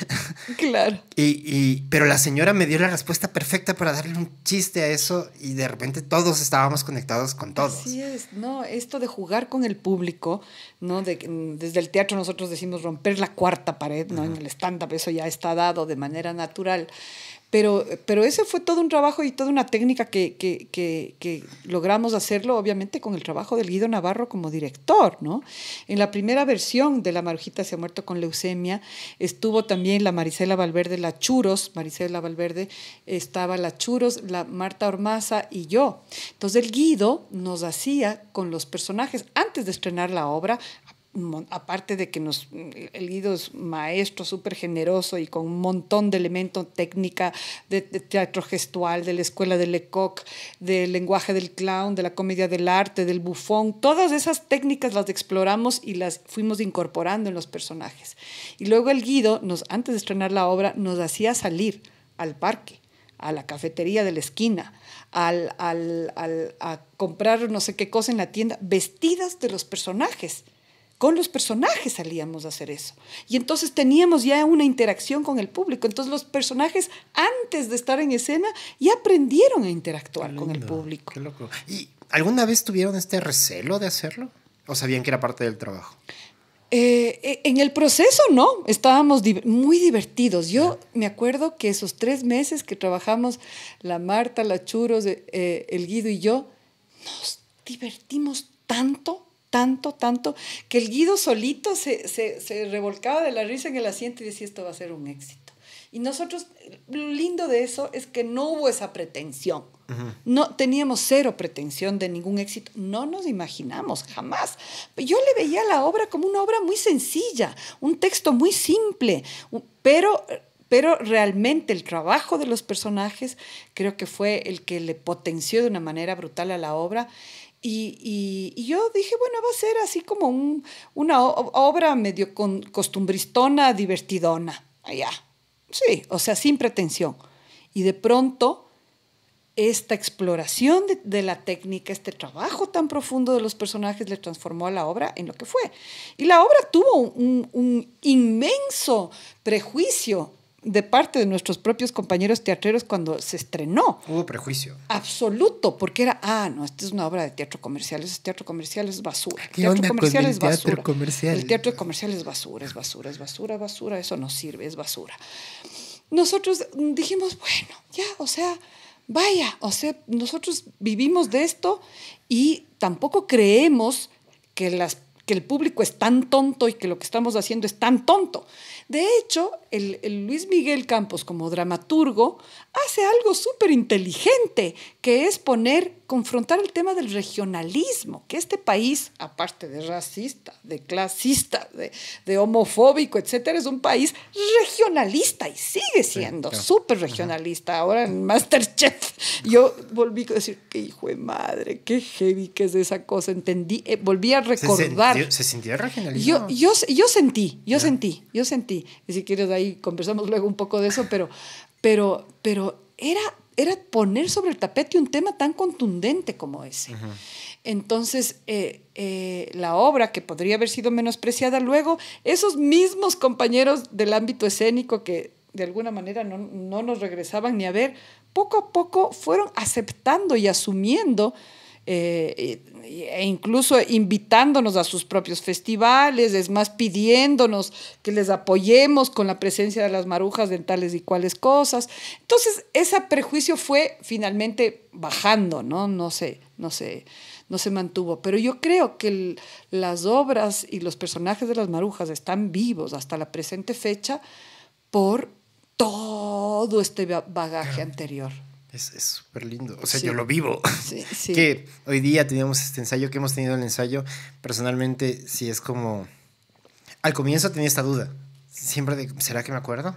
Claro. Y, pero la señora me dio la respuesta perfecta para darle un chiste a eso y de repente todos estábamos conectados con todos. Así es, ¿no? Esto de jugar con el público, ¿no? De, mm, desde el teatro nosotros decimos romper la cuarta pared, ¿no? En el stand-up eso ya está dado de manera natural pero, ese fue todo un trabajo y toda una técnica que, logramos hacerlo, obviamente, con el trabajo del Guido Navarro como director, ¿no? En la primera versión de La Marujita se ha muerto con leucemia estuvo también la Marisela Valverde, la Churos, Marisela Valverde, estaba la Churos, la Marta Ormaza y yo. Entonces el Guido nos hacía con los personajes, antes de estrenar la obra, aparte de que nos, el Guido es maestro súper generoso y con un montón de elementos técnica de, teatro gestual, de la escuela de Lecoq, del lenguaje del clown, de la comedia del arte, del bufón, todas esas técnicas las exploramos y las fuimos incorporando en los personajes. Y luego el Guido, nos, antes de estrenar la obra, nos hacía salir al parque a la cafetería de la esquina, a comprar no sé qué cosa en la tienda, vestidas de los personajes con los personajes salíamos a hacer eso. Y entonces teníamos ya una interacción con el público. Entonces los personajes, antes de estar en escena, ya aprendieron a interactuar con el público. ¿Y alguna vez tuvieron este recelo de hacerlo? ¿O sabían que era parte del trabajo? Eh, eh, en el proceso no, estábamos muy divertidos. Yo me acuerdo que esos tres meses que trabajamos, la Marta, la Churos, eh, el Guido y yo, nos divertimos tanto tanto, tanto, que el Guido solito se, revolcaba de la risa en el asiento y decía, esto va a ser un éxito. Y nosotros, lo lindo de eso es que no hubo esa pretensión. No teníamos cero pretensión de ningún éxito, no nos imaginamos jamás. Yo le veía la obra como una obra muy sencilla, un texto muy simple, pero pero realmente el trabajo de los personajes creo que fue el que le potenció de una manera brutal a la obra y, yo dije, bueno, va a ser así como una obra medio costumbristona, divertidona, allá. Sí, o sea, sin pretensión. Y de pronto, esta exploración de, la técnica, este trabajo tan profundo de los personajes, le transformó a la obra en lo que fue. Y la obra tuvo un inmenso prejuicio de parte de nuestros propios compañeros teatreros cuando se estrenó. Hubo prejuicio. Absoluto, porque era, ah, no, esta es una obra de teatro comercial, es teatro comercial es basura. teatro comercial es teatro basura. Comercial? El teatro comercial es basura, es basura, es basura, basura, eso no sirve, es basura. Nosotros dijimos, bueno, ya, o sea, vaya, o sea, nosotros vivimos de esto y tampoco creemos que las que el público es tan tonto y que lo que estamos haciendo es tan tonto. De hecho, el, Luis Miguel Campos como dramaturgo hace algo súper inteligente, que es poner confrontar el tema del regionalismo, que este país, aparte de racista, de clasista, de, homofóbico, etcétera, es un país regionalista y sigue siendo súper regionalista. Ahora en Masterchef yo volví a decir, qué hijo de madre, qué heavy que es esa cosa. Entendí, eh, volví a recordar. ¿Se, sentía regionalista? Yo, sentí, yo sentí, yo sentí. Y si quieres ahí conversamos luego un poco de eso, pero, pero, pero era era poner sobre el tapete un tema tan contundente como ese. Entonces, eh, eh, la obra que podría haber sido menospreciada luego, esos mismos compañeros del ámbito escénico que de alguna manera no, no nos regresaban ni a ver, poco a poco fueron aceptando y asumiendo eh, e incluso invitándonos a sus propios festivales, es más, pidiéndonos que les apoyemos con la presencia de las marujas en tales y cuales cosas. Entonces, ese prejuicio fue finalmente bajando, ¿no? No sé, no sé no se mantuvo. Pero yo creo que las obras y los personajes de las marujas están vivos hasta la presente fecha por todo este bagaje anterior. Es súper lindo. O sea, yo lo vivo. Sí, sí. Que hoy día teníamos este ensayo, que hemos tenido el ensayo. Personalmente, sí es como. Al comienzo tenía esta duda. Siempre de, ¿será que me acuerdo?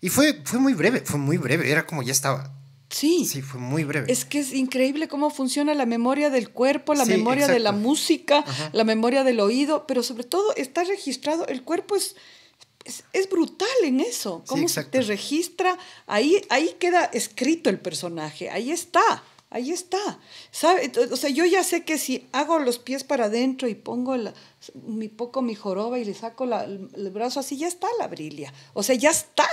Y fue, fue muy breve, fue muy breve. Era como ya estaba. Sí. Sí, fue muy breve. Es que es increíble cómo funciona la memoria del cuerpo, la memoria de la música, la memoria del oído, pero sobre todo está registrado. El cuerpo es es, brutal en eso, cómo se te registra, ahí, ahí queda escrito el personaje, ahí está, ahí está. ¿Sabe? O sea, yo ya sé que si hago los pies para adentro y pongo mi poco mi joroba y le saco el, brazo así, ya está la brilia, o sea, ya está,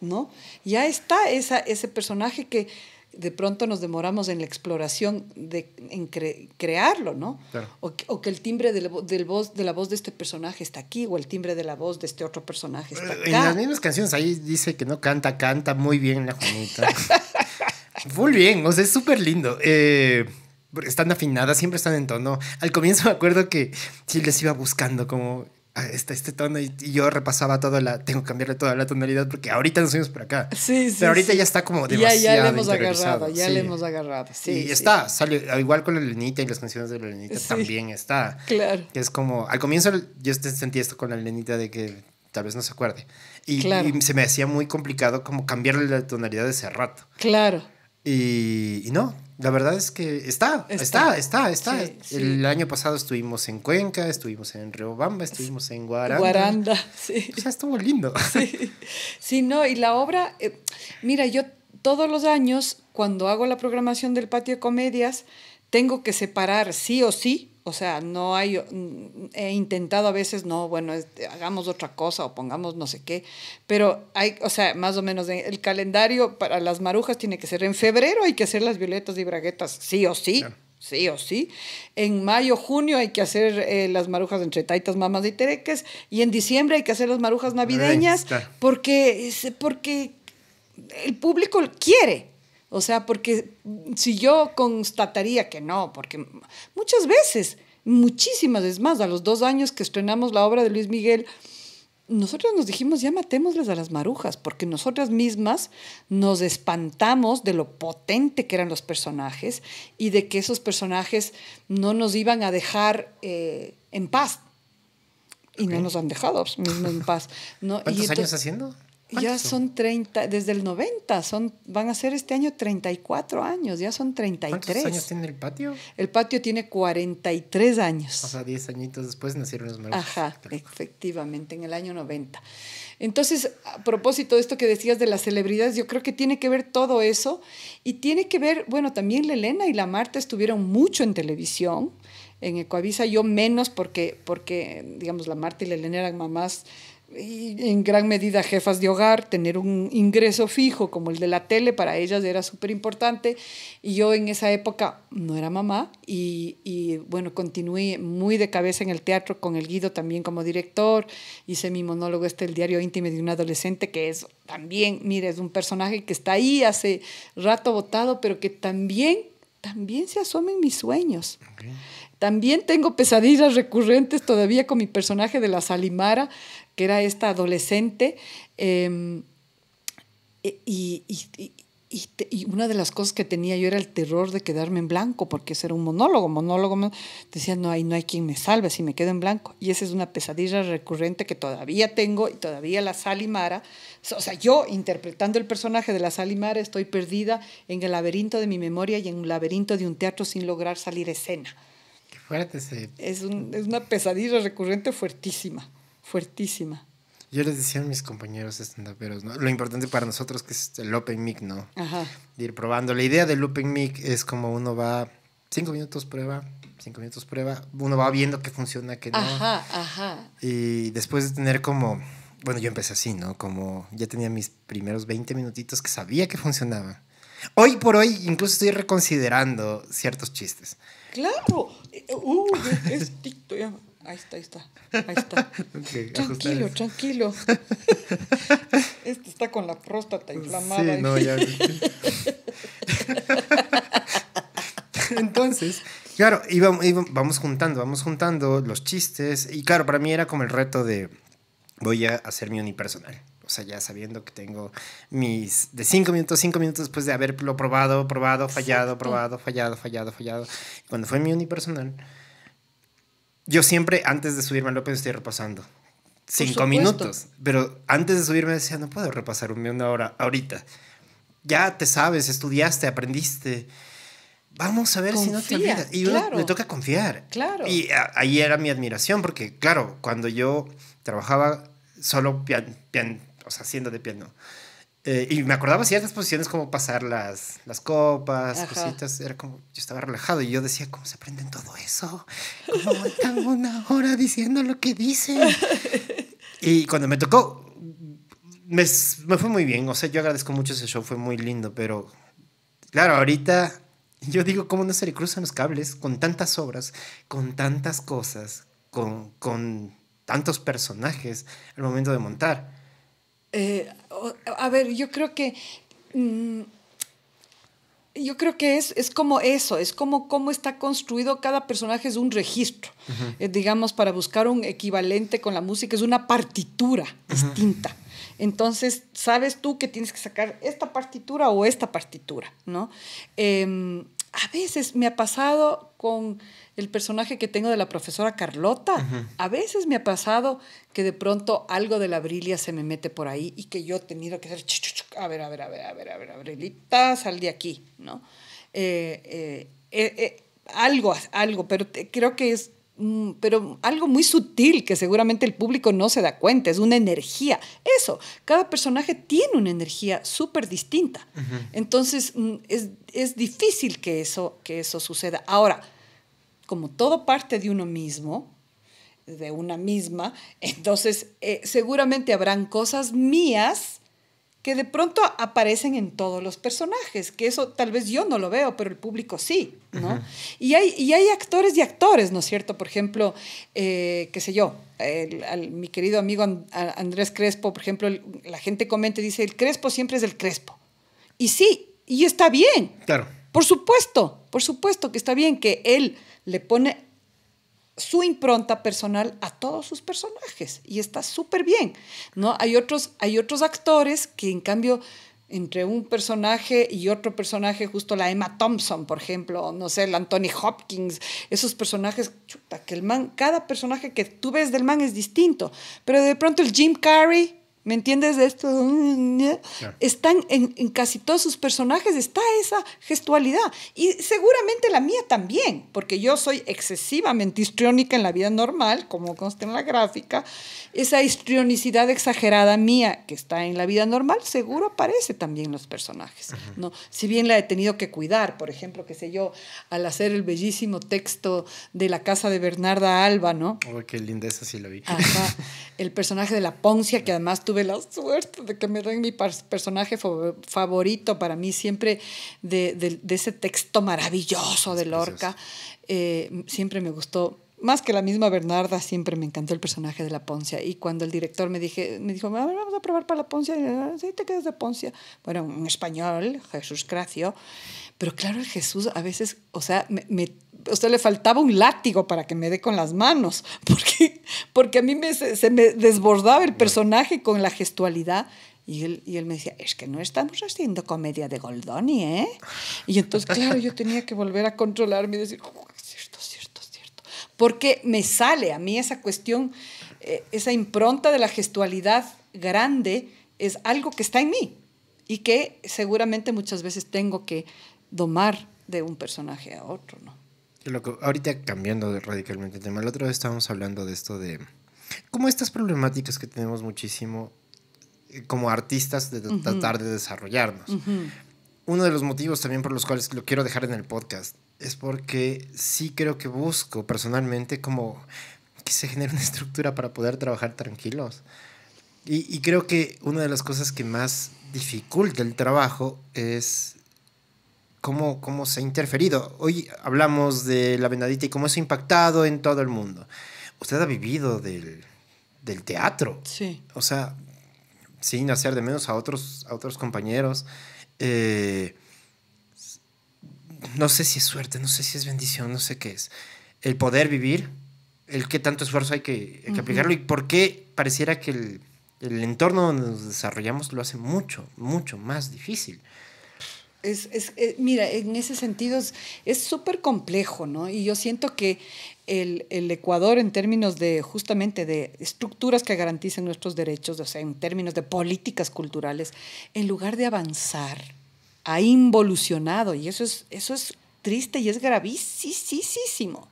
¿no? Ya está esa, ese personaje que de pronto nos demoramos en la exploración de en crearlo, ¿no? O, que el timbre de la, voz, de este personaje está aquí, o el timbre de la voz de este otro personaje está eh, acá. En las mismas canciones ahí dice que no canta, canta muy bien la Juanita. Muy bien, o sea, es súper lindo. Eh, están afinadas, siempre están en tono. Al comienzo me acuerdo que sí les iba buscando como este, este tono y, yo repasaba toda la, tengo que cambiarle toda la tonalidad porque ahorita nos fuimos por acá. Sí, sí. Pero ahorita ya está como demasiado Ya, ya le hemos agarrado, ya le hemos agarrado. Sí, está, salió, igual con la Lenita y las canciones de la Lenita también está. Claro. Que es como, al comienzo yo este, sentí esto con la Lenita de que tal vez no se acuerde. Y, y se me hacía muy complicado como cambiarle la tonalidad de ese rato. Claro. Y, no, la verdad es que está, está, está, está. el año pasado estuvimos en Cuenca, estuvimos en Riobamba, estuvimos en Guaranda. Guaranda, sí. O sea, estuvo lindo. Sí, no, y la obra, eh, mira, yo todos los años, cuando hago la programación del patio de comedias, tengo que separar sí o sí o sea, no hay, mm, he intentado a veces, no, bueno, hagamos otra cosa o pongamos no sé qué, pero hay, o sea, más o menos eh, el calendario para las marujas tiene que ser en febrero, hay que hacer las violetas y braguetas, sí o sí. Sí o sí. En mayo, junio hay que hacer eh, las marujas entre taitas, mamas y tereques. Y en diciembre hay que hacer las marujas navideñas porque, porque el público quiere. O sea, porque si yo constataría que no, porque muchas veces, muchísimas veces más, a los dos años que estrenamos la obra de Luis Miguel, nosotros nos dijimos, ya matémosles a las marujas, porque nosotras mismas nos espantamos de lo potente que eran los personajes y de que esos personajes no nos iban a dejar eh, en paz. Y no nos han dejado pues, en paz. ¿Cuántos y años haciendo? Ya son? 30, desde el 90, son, van a ser este año 34 años, ya son 33. ¿Cuántos años tiene el patio? El patio tiene 43 años. O sea, 10 añitos después nacieron los maravillosos. Ajá, efectivamente, en el año 90. Entonces, a propósito de esto que decías de las celebridades, yo creo que tiene que ver todo eso y tiene que ver, bueno, también la Elena y la Marta estuvieron mucho en televisión, en Ecoavisa, yo menos porque, porque digamos, la Marta y la Elena eran mamás y en gran medida jefas de hogar, tener un ingreso fijo como el de la tele para ellas era súper importante. Y yo en esa época no era mamá y, y, bueno, continué muy de cabeza en el teatro con el Guido también como director. Hice mi monólogo este, el diario íntimo de un adolescente, que es también, mire, es un personaje que está ahí hace rato votado, pero que también, también se asomen mis sueños. También tengo pesadillas recurrentes todavía con mi personaje de la Salimara, que era esta adolescente. Em, e, y, una de las cosas que tenía yo era el terror de quedarme en blanco, porque ser era un monólogo, monólogo, decía, no hay, no hay quien me salve si me quedo en blanco. Y esa es una pesadilla recurrente que todavía tengo y todavía la Salimara, o sea, yo interpretando el personaje de la Salimara estoy perdida en el laberinto de mi memoria y en un laberinto de un teatro sin lograr salir escena. Qué fuerte Es, es una pesadilla recurrente fuertísima fuertísima. Yo les decía a mis compañeros estandaperos, ¿no? Lo importante para nosotros que es el open mic, ¿no? Ajá. ir probando. La idea del open mic es como uno va cinco minutos prueba, cinco minutos prueba, uno va viendo qué funciona, qué no. Ajá, ajá. Y después de tener como, bueno, yo empecé así, ¿no? Como ya tenía mis primeros 20 minutitos que sabía que funcionaba. Hoy por hoy incluso estoy reconsiderando ciertos chistes. Claro. Eh, uh, es ya Ahí está, ahí está. Ahí está. tranquilo, tranquilo. este está con la próstata inflamada. Sí, no, ya. Entonces, claro, vamos juntando, vamos juntando los chistes. Y claro, para mí era como el reto de voy a hacer mi unipersonal. O sea, ya sabiendo que tengo mis de cinco minutos, cinco minutos después de haberlo probado, probado, fallado, probado, fallado, fallado, fallado. Cuando fue mi unipersonal, yo siempre antes de subirme a López estoy repasando. Cinco minutos. Pero antes de subirme decía, no puedo repasar un una hora ahorita. Ya te sabes, estudiaste, aprendiste. Vamos a ver si no te olvidas. Y me toca confiar. Claro. Y ahí era mi admiración, porque, claro, cuando yo trabajaba solo o sea, haciendo de piano, eh, y me acordaba ciertas posiciones, como pasar las, las copas, cositas. Era como, yo estaba relajado y yo decía, ¿cómo se aprenden todo eso? ¿Cómo están una hora diciendo lo que dicen? y cuando me tocó, me, me, fue muy bien. O sea, yo agradezco mucho ese show, fue muy lindo, pero claro, ahorita yo digo, ¿cómo no se le cruzan los cables con tantas obras, con tantas cosas, con, con tantos personajes al momento de montar? Eh, a ver, yo creo que... Mm, yo creo que es, como eso, es como cómo está construido cada personaje, es un registro, eh, digamos, para buscar un equivalente con la música, es una partitura distinta. Entonces, sabes tú que tienes que sacar esta partitura o esta partitura, ¿no? Em, a veces me ha pasado con el personaje que tengo de la profesora Carlota. A veces me ha pasado que de pronto algo de la brilia se me mete por ahí y que yo he tenido que hacer, a ver, a ver, a ver, a ver, a ver, a ver, sal de aquí, ¿no? Eh, eh, eh, algo, algo, pero creo que es mm, pero algo muy sutil que seguramente el público no se da cuenta, es una energía. Eso, cada personaje tiene una energía súper distinta. Entonces, mm, es, es, difícil que eso, que eso suceda. Ahora, como todo parte de uno mismo, de una misma, entonces eh, seguramente habrán cosas mías que de pronto aparecen en todos los personajes, que eso tal vez yo no lo veo, pero el público sí, ¿no? y, hay, hay actores y actores, ¿no es cierto? Por ejemplo, eh, qué sé yo, mi querido amigo Andrés Crespo, por ejemplo, la gente comenta y dice, el Crespo siempre es el Crespo. Y sí, y está bien. Claro. Por supuesto, por supuesto que está bien que él le pone su impronta personal a todos sus personajes y está súper bien. ¿no? Hay, otros, hay otros actores que en cambio entre un personaje y otro personaje, justo la Emma Thompson, por ejemplo, no sé, el Anthony Hopkins, esos personajes, chuta, que el man, cada personaje que tú ves del man es distinto, pero de pronto el Jim Carrey ¿Me entiendes de esto? Están en, casi todos sus personajes, está esa gestualidad. Y seguramente la mía también, porque yo soy excesivamente histriónica en la vida normal, como consta en la gráfica. Esa histrionicidad exagerada mía que está en la vida normal, seguro aparece también en los personajes. ¿no? Si bien la he tenido que cuidar, por ejemplo, qué sé yo, al hacer el bellísimo texto de la casa de Bernarda Alba, ¿no? Oh, qué linda sí la vi. El personaje de la Poncia, que además tuve de la suerte de que me den mi personaje favorito para mí siempre, de, ese texto maravilloso de Lorca. Eh, siempre me gustó más que la misma Bernarda, siempre me encantó el personaje de la Poncia. Y cuando el director me, dije, me dijo, vamos a probar para la Poncia, ah, sí, te quedas de Poncia. Bueno, en español, Jesús Cracio. Pero claro, Jesús a veces, o sea, me usted le faltaba un látigo para que me dé con las manos, porque, porque a mí me, se, me desbordaba el personaje con la gestualidad. Y él, y él me decía, es que no estamos haciendo comedia de Goldoni, ¿eh? Y entonces, claro, yo tenía que volver a controlarme y decir, oh, cierto, cierto, cierto. Porque me sale a mí esa cuestión, eh, esa impronta de la gestualidad grande es algo que está en mí y que seguramente muchas veces tengo que domar de un personaje a otro, ¿no? ahorita cambiando radicalmente el tema, la otra vez estábamos hablando de esto de Como estas problemáticas que tenemos muchísimo eh, como artistas de tratar de desarrollarnos. Uno de los motivos también por los cuales lo quiero dejar en el podcast es porque sí creo que busco personalmente como que se genere una estructura para poder trabajar tranquilos. y creo que una de las cosas que más dificulta el trabajo es cómo, se ha interferido. Hoy hablamos de la vendadita y cómo eso ha impactado en todo el mundo. Usted ha vivido del, teatro. Sí. O sea, sin hacer de menos a otros, a otros compañeros. Eh, no sé si es suerte, no sé si es bendición, no sé qué es. El poder vivir, el que tanto esfuerzo hay que, aplicarlo y por qué pareciera que el, el, entorno donde nos desarrollamos lo hace mucho, mucho más difícil. Es, es, eh, mira, en ese sentido es súper complejo, ¿no? Y yo siento que el, Ecuador en términos de justamente de estructuras que garanticen nuestros derechos, o sea, en términos de políticas culturales, en lugar de avanzar, ha involucionado y eso es, eso es triste y es gravísimo.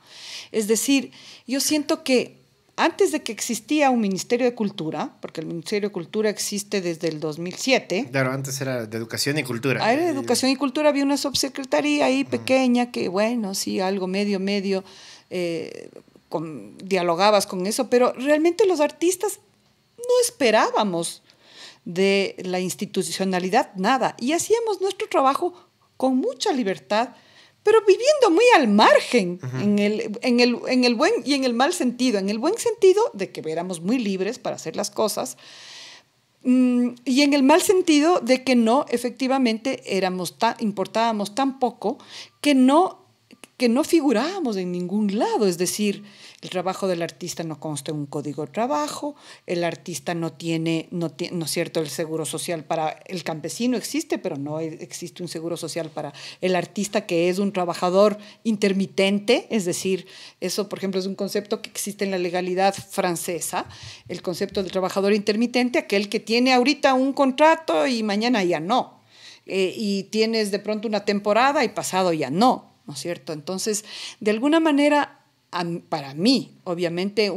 Es decir, yo siento que antes de que existía un Ministerio de Cultura, porque el Ministerio de Cultura existe desde el 2007. Claro, antes era de Educación y Cultura. Ah, era de Educación y Cultura, había una subsecretaría ahí pequeña que, bueno, sí, algo medio, medio, eh, dialogabas con eso, pero realmente los artistas no esperábamos de la institucionalidad nada y hacíamos nuestro trabajo con mucha libertad pero viviendo muy al margen, en, el, en, el, buen y en el mal sentido. En el buen sentido de que éramos muy libres para hacer las cosas mm, y en el mal sentido de que no, efectivamente, éramos importábamos tan poco que no que no figuramos en ningún lado, es decir, el trabajo del artista no consta en un código de trabajo, el artista no tiene, no, no es cierto, el seguro social para el campesino existe, pero no existe un seguro social para el artista que es un trabajador intermitente, es decir, eso por ejemplo es un concepto que existe en la legalidad francesa, el concepto del trabajador intermitente, aquel que tiene ahorita un contrato y mañana ya no, eh, y tienes de pronto una temporada y pasado ya no. ¿no es cierto? Entonces, de alguna manera, para mí, obviamente,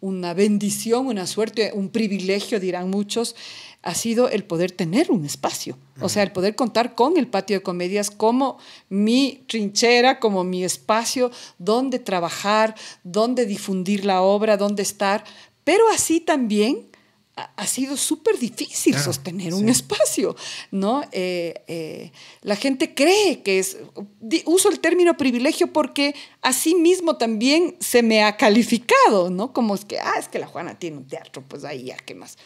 una bendición, una suerte, un privilegio, dirán muchos, ha sido el poder tener un espacio, o sea, el poder contar con el patio de comedias como mi trinchera, como mi espacio donde trabajar, donde difundir la obra, donde estar, pero así también ha sido súper difícil sostener un espacio, ¿no? Eh, eh, la gente cree que es, uso el término privilegio porque así mismo también se me ha calificado, ¿no? Como es que, ah, es que la Juana tiene un teatro, pues ahí ya, ¿qué más?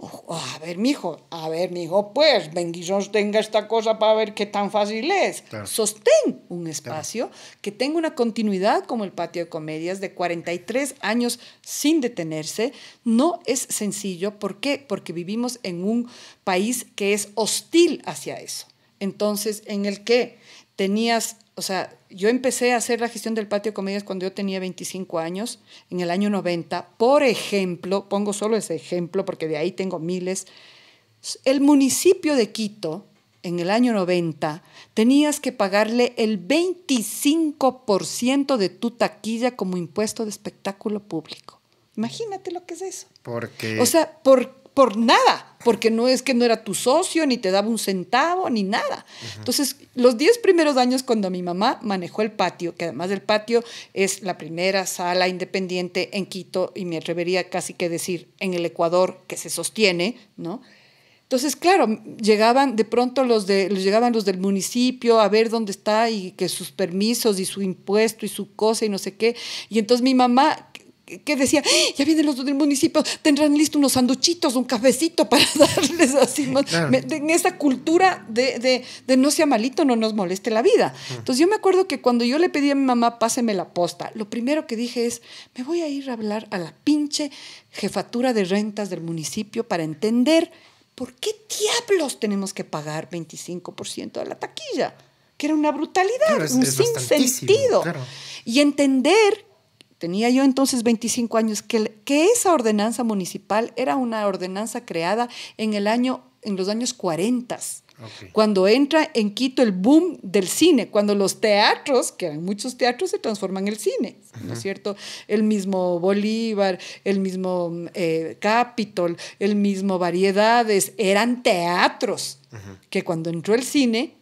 Oh, a ver, mijo, a ver, mijo, pues, benguisón tenga esta cosa para ver qué tan fácil es. Sostén un espacio que tenga una continuidad como el patio de comedias de 43 años sin detenerse. No es sencillo. ¿Por qué? Porque vivimos en un país que es hostil hacia eso. Entonces, en el que tenías o sea, yo empecé a hacer la gestión del patio de comedias cuando yo tenía 25 años, en el año 90. Por ejemplo, pongo solo ese ejemplo porque de ahí tengo miles. El municipio de Quito, en el año 90, tenías que pagarle el 25% de tu taquilla como impuesto de espectáculo público. Imagínate lo que es eso. Porque. O sea, ¿por por nada, porque no es que no era tu socio, ni te daba un centavo, ni nada. Entonces, los 10 primeros años cuando mi mamá manejó el patio, que además del patio es la primera sala independiente en Quito, y me atrevería casi que decir en el Ecuador, que se sostiene, ¿no? Entonces, claro, llegaban de pronto los de llegaban los del municipio a ver dónde está y que sus permisos y su impuesto y su cosa y no sé qué. Y entonces mi mamá que decía, ¡Ah, ya vienen los del municipio, tendrán listo unos sanduchitos, un cafecito para darles así. en esa cultura de, de, no sea malito, no nos moleste la vida. Entonces yo me acuerdo que cuando yo le pedí a mi mamá, páseme la posta, lo primero que dije es, me voy a ir a hablar a la pinche jefatura de rentas del municipio para entender por qué diablos tenemos que pagar 25% de la taquilla, que era una brutalidad, un sinsentido. sin sentido. Y entender tenía yo entonces 25 años, que, esa ordenanza municipal era una ordenanza creada en, el año, en los años 40. Cuando entra en Quito el boom del cine, cuando los teatros, que eran muchos teatros, se transforman en el cine, ¿no es cierto? El mismo Bolívar, el mismo eh, Capitol, el mismo Variedades, eran teatros, que cuando entró el cine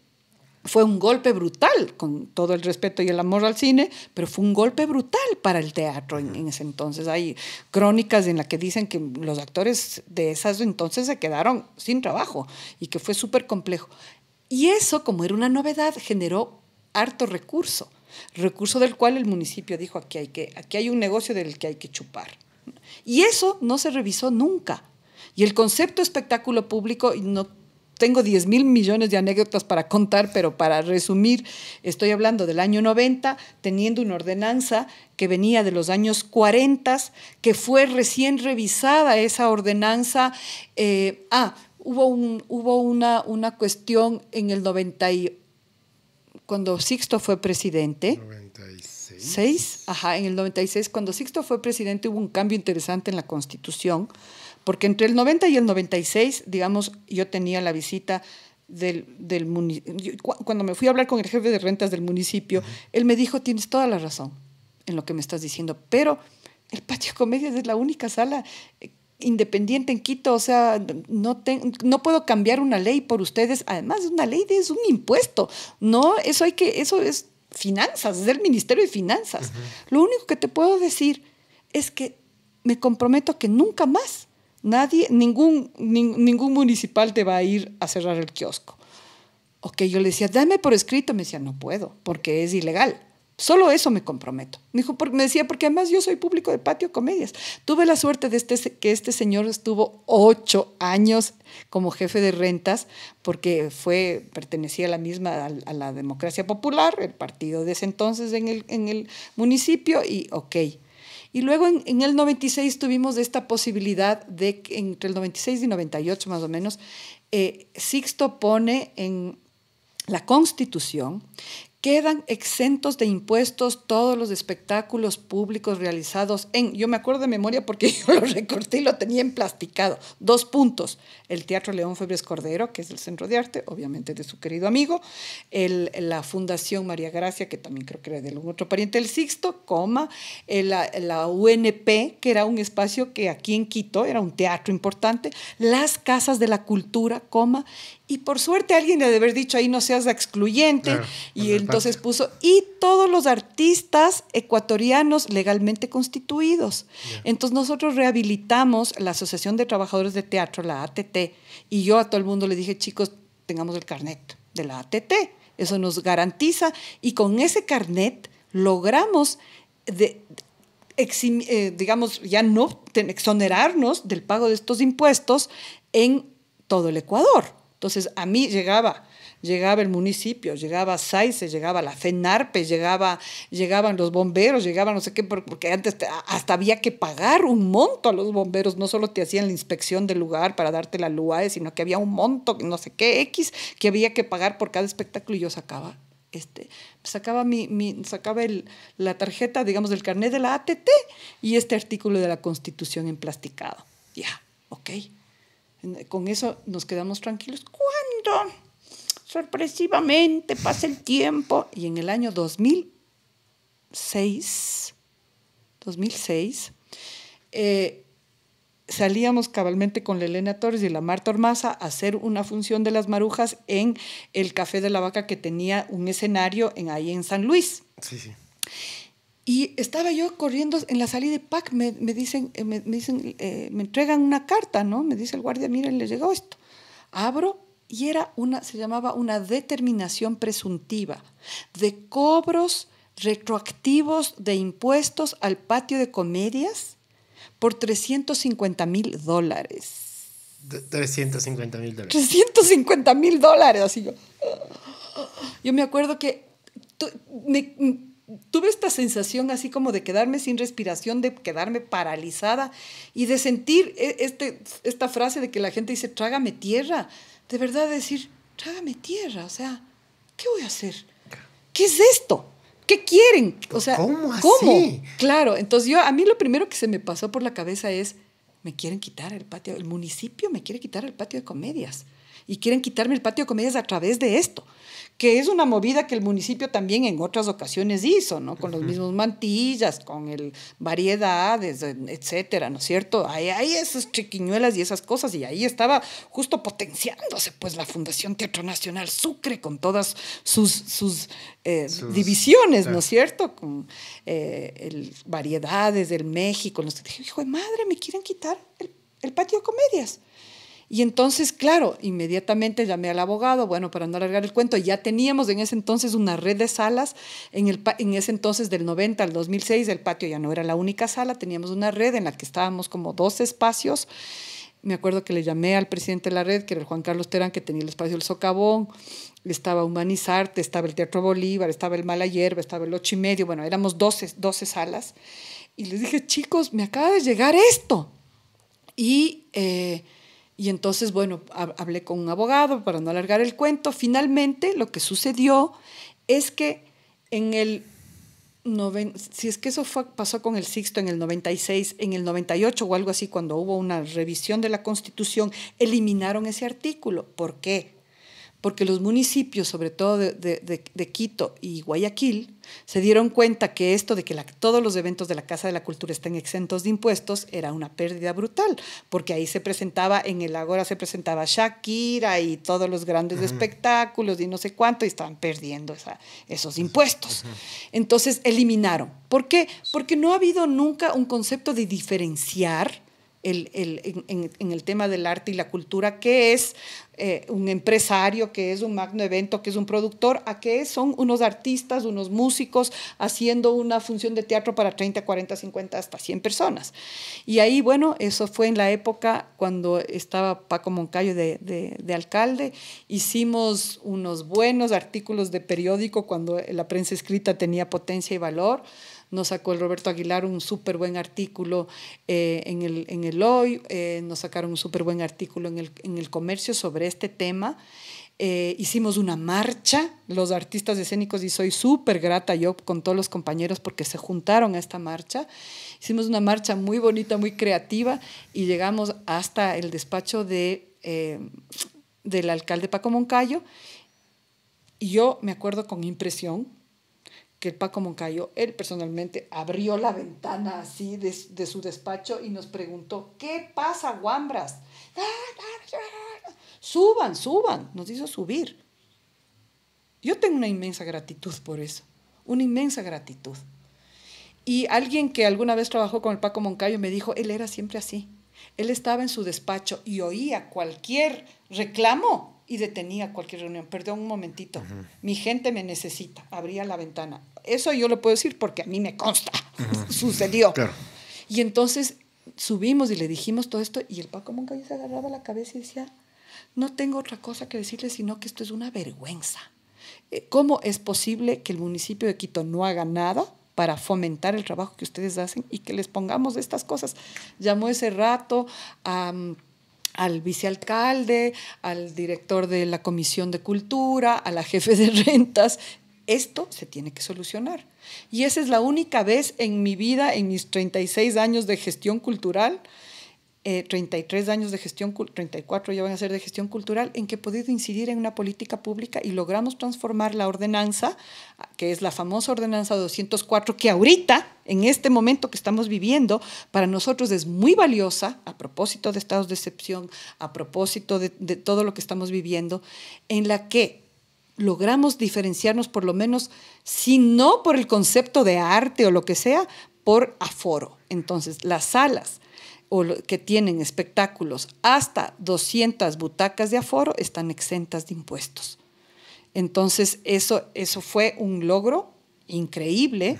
fue un golpe brutal, con todo el respeto y el amor al cine, pero fue un golpe brutal para el teatro en, ese entonces. Hay crónicas en las que dicen que los actores de esas entonces se quedaron sin trabajo y que fue súper complejo. Y eso, como era una novedad, generó harto recurso, recurso del cual el municipio dijo, aquí hay, que, aquí hay un negocio del que hay que chupar. Y eso no se revisó nunca. Y el concepto espectáculo público no tengo 10 mil millones de anécdotas para contar, pero para resumir, estoy hablando del año 90, teniendo una ordenanza que venía de los años 40, que fue recién revisada esa ordenanza. Eh, ah, hubo, un, hubo una, una cuestión en el 90, cuando Sixto fue presidente. 96. ¿Seis? Ajá, en el 96, cuando Sixto fue presidente hubo un cambio interesante en la constitución porque entre el 90 y el 96, digamos, yo tenía la visita del, del municipio. Cuando me fui a hablar con el jefe de rentas del municipio, él me dijo, tienes toda la razón en lo que me estás diciendo, pero el patio comedias es la única sala eh, independiente en Quito, o sea, no, no puedo cambiar una ley por ustedes, además una ley es un impuesto, no, eso hay que, eso es finanzas, es del Ministerio de Finanzas. Lo único que te puedo decir es que me comprometo que nunca más Nadie, ningún, ningún municipal te va a ir a cerrar el kiosco. Ok, yo le decía, dame por escrito. Me decía, no puedo, porque es ilegal. Solo eso me comprometo. Me, dijo, me decía, porque además yo soy público de patio comedias. Tuve la suerte de este, que este señor estuvo ocho años como jefe de rentas, porque fue, pertenecía a la misma, a, la democracia popular, el partido de ese entonces en el, en el municipio, y ok, y luego en, el 96 tuvimos esta posibilidad de, que entre el 96 y 98 más o menos, eh, Sixto pone en la Constitución quedan exentos de impuestos todos los espectáculos públicos realizados en, yo me acuerdo de memoria porque yo lo recorté y lo tenía en dos puntos, el Teatro León Febres Cordero, que es el Centro de Arte, obviamente de su querido amigo, la Fundación María Gracia, que también creo que era de algún otro pariente El Sixto, coma, la, UNP, que era un espacio que aquí en Quito era un teatro importante, las Casas de la Cultura, coma, y por suerte alguien le ha de haber dicho ahí no seas excluyente, y pues, entonces puso, y todos los artistas ecuatorianos legalmente constituidos. Entonces nosotros rehabilitamos la Asociación de Trabajadores de Teatro, la ATT, y yo a todo el mundo le dije, chicos, tengamos el carnet de la ATT. Eso nos garantiza, y con ese carnet logramos... Eh, digamos, ya no exonerarnos del pago de estos impuestos en todo el Ecuador. Entonces, a mí llegaba llegaba el municipio, llegaba SAICE, llegaba la FENARPE, llegaba, llegaban los bomberos, llegaban no sé qué, porque antes hasta había que pagar un monto a los bomberos, no solo te hacían la inspección del lugar para darte la LUAE, eh, sino que había un monto, no sé qué, X, que había que pagar por cada espectáculo y yo sacaba. Este, sacaba mi, sacaba el, la tarjeta, digamos, del carnet de la ATT y este artículo de la Constitución emplasticado. Ya, ok. Con eso nos quedamos tranquilos. ¿Cuándo? sorpresivamente pasa el tiempo y en el año 2006, 2006, eh, salíamos cabalmente con la Elena Torres y la Marta Ormaza a hacer una función de las marujas en el Café de la Vaca que tenía un escenario en, ahí en San Luis. Y estaba yo corriendo en la salida de PAC, me, dicen, eh, me, eh, me entregan una carta, ¿no? Me dice el guardia, miren, le llegó esto. Abro y era una, se llamaba una determinación presuntiva de cobros retroactivos de impuestos al patio de comedias por 350 mil dólares. 350 mil dólares. 350 mil dólares, así yo. Yo me acuerdo que tuve esta sensación así como de quedarme sin respiración, de quedarme paralizada y de sentir e, este, esta frase de que la gente dice, trágame tierra de verdad decir, trágame tierra, o sea, ¿qué voy a hacer? ¿Qué es esto? ¿Qué quieren? O sea, ¿cómo? Así? Claro, entonces yo, a mí lo primero que se me pasó por la cabeza es, me quieren quitar el patio, el municipio me quiere quitar el patio de comedias y quieren quitarme el patio de comedias a través de esto que es una movida que el municipio también en otras ocasiones hizo, ¿no? Con los mismos mantillas, con el variedades, etcétera, ¿no es cierto? Hay, hay esas chiquiñuelas y esas cosas, y ahí estaba justo potenciándose, pues, la Fundación Teatro Nacional Sucre con todas sus, eh, divisiones, ¿no es cierto? Con eh, variedades, del México, los dije, hijo de madre, me quieren quitar el, el patio de comedias. Y entonces, claro, inmediatamente llamé al abogado, bueno, para no alargar el cuento, ya teníamos en ese entonces una red de salas, en, el, en ese entonces del 90 al 2006 el patio ya no era la única sala, teníamos una red en la que estábamos como dos espacios. Me acuerdo que le llamé al presidente de la red, que era Juan Carlos Terán, que tenía el espacio del Socavón, estaba Humanizarte, estaba el Teatro Bolívar, estaba el Mala Hierba, estaba el Ocho y Medio, bueno, éramos 12, 12 salas. Y les dije, chicos, me acaba de llegar esto. Y... Eh, y entonces, bueno, hablé con un abogado para no alargar el cuento. Finalmente, lo que sucedió es que en el... si es que eso fue, pasó con el Sixto en el 96, en el 98 o algo así, cuando hubo una revisión de la Constitución, eliminaron ese artículo. ¿Por qué? porque los municipios, sobre todo de, Quito y Guayaquil, se dieron cuenta que esto de que todos los eventos de la Casa de la Cultura estén exentos de impuestos era una pérdida brutal, porque ahí se presentaba, en el Agora se presentaba Shakira y todos los grandes espectáculos y no sé cuánto, y estaban perdiendo esos impuestos. Entonces eliminaron. ¿Por qué? Porque no ha habido nunca un concepto de diferenciar en, el tema del arte y la cultura, que es eh, un empresario, que es un magno evento, que es un productor, a que son unos artistas, unos músicos haciendo una función de teatro para 30, 40, 50, hasta 100 personas. Y ahí, bueno, eso fue en la época cuando estaba Paco Moncayo de alcalde. Hicimos unos buenos artículos de periódico cuando la prensa escrita tenía potencia y valor nos sacó el Roberto Aguilar un súper buen eh, eh, artículo en, el, Hoy, nos sacaron un súper buen artículo en el, Comercio sobre este tema. Eh, hicimos una marcha, los artistas escénicos, y soy súper grata yo con todos los compañeros porque se juntaron a esta marcha. Hicimos una marcha muy bonita, muy creativa, y llegamos hasta el despacho de, del alcalde Paco Moncayo. Y yo me acuerdo con impresión que el Paco Moncayo, él personalmente, abrió la ventana así de, su despacho y nos preguntó, ¿qué pasa, guambras? Ah, ah, ah, suban, suban, nos hizo subir. Yo tengo una inmensa gratitud por eso, una inmensa gratitud. Y alguien que alguna vez trabajó con el Paco Moncayo me dijo, él era siempre así. Él estaba en su despacho y oía cualquier reclamo y detenía cualquier reunión. Perdón un momentito, mi gente me necesita. Abría la ventana. Eso yo lo puedo decir porque a mí me consta, sucedió. Y entonces subimos y le dijimos todo esto y el Paco Moncayo se agarraba la cabeza y decía, no tengo otra cosa que decirle sino que esto es una vergüenza. Eh, ¿Cómo es posible que el municipio de Quito no haga nada para fomentar el trabajo que ustedes hacen y que les pongamos estas cosas? Llamó ese rato a al vicealcalde, al director de la Comisión de Cultura, a la jefe de rentas. Esto se tiene que solucionar. Y esa es la única vez en mi vida, en mis 36 años de gestión cultural, 33 eh, años de gestión, 34 ya van a ser de gestión cultural, en que he podido incidir en una política pública y logramos transformar la ordenanza, que es la famosa ordenanza 204, que ahorita, en este momento que estamos viviendo, para nosotros es muy valiosa, a propósito de estados de excepción, a propósito de, de todo lo que estamos viviendo, en la que logramos diferenciarnos por lo menos, si no por el concepto de arte o lo que sea, por aforo. Entonces, las salas o que tienen espectáculos hasta 200 butacas de aforo están exentas de impuestos. Entonces, eso, eso fue un logro increíble.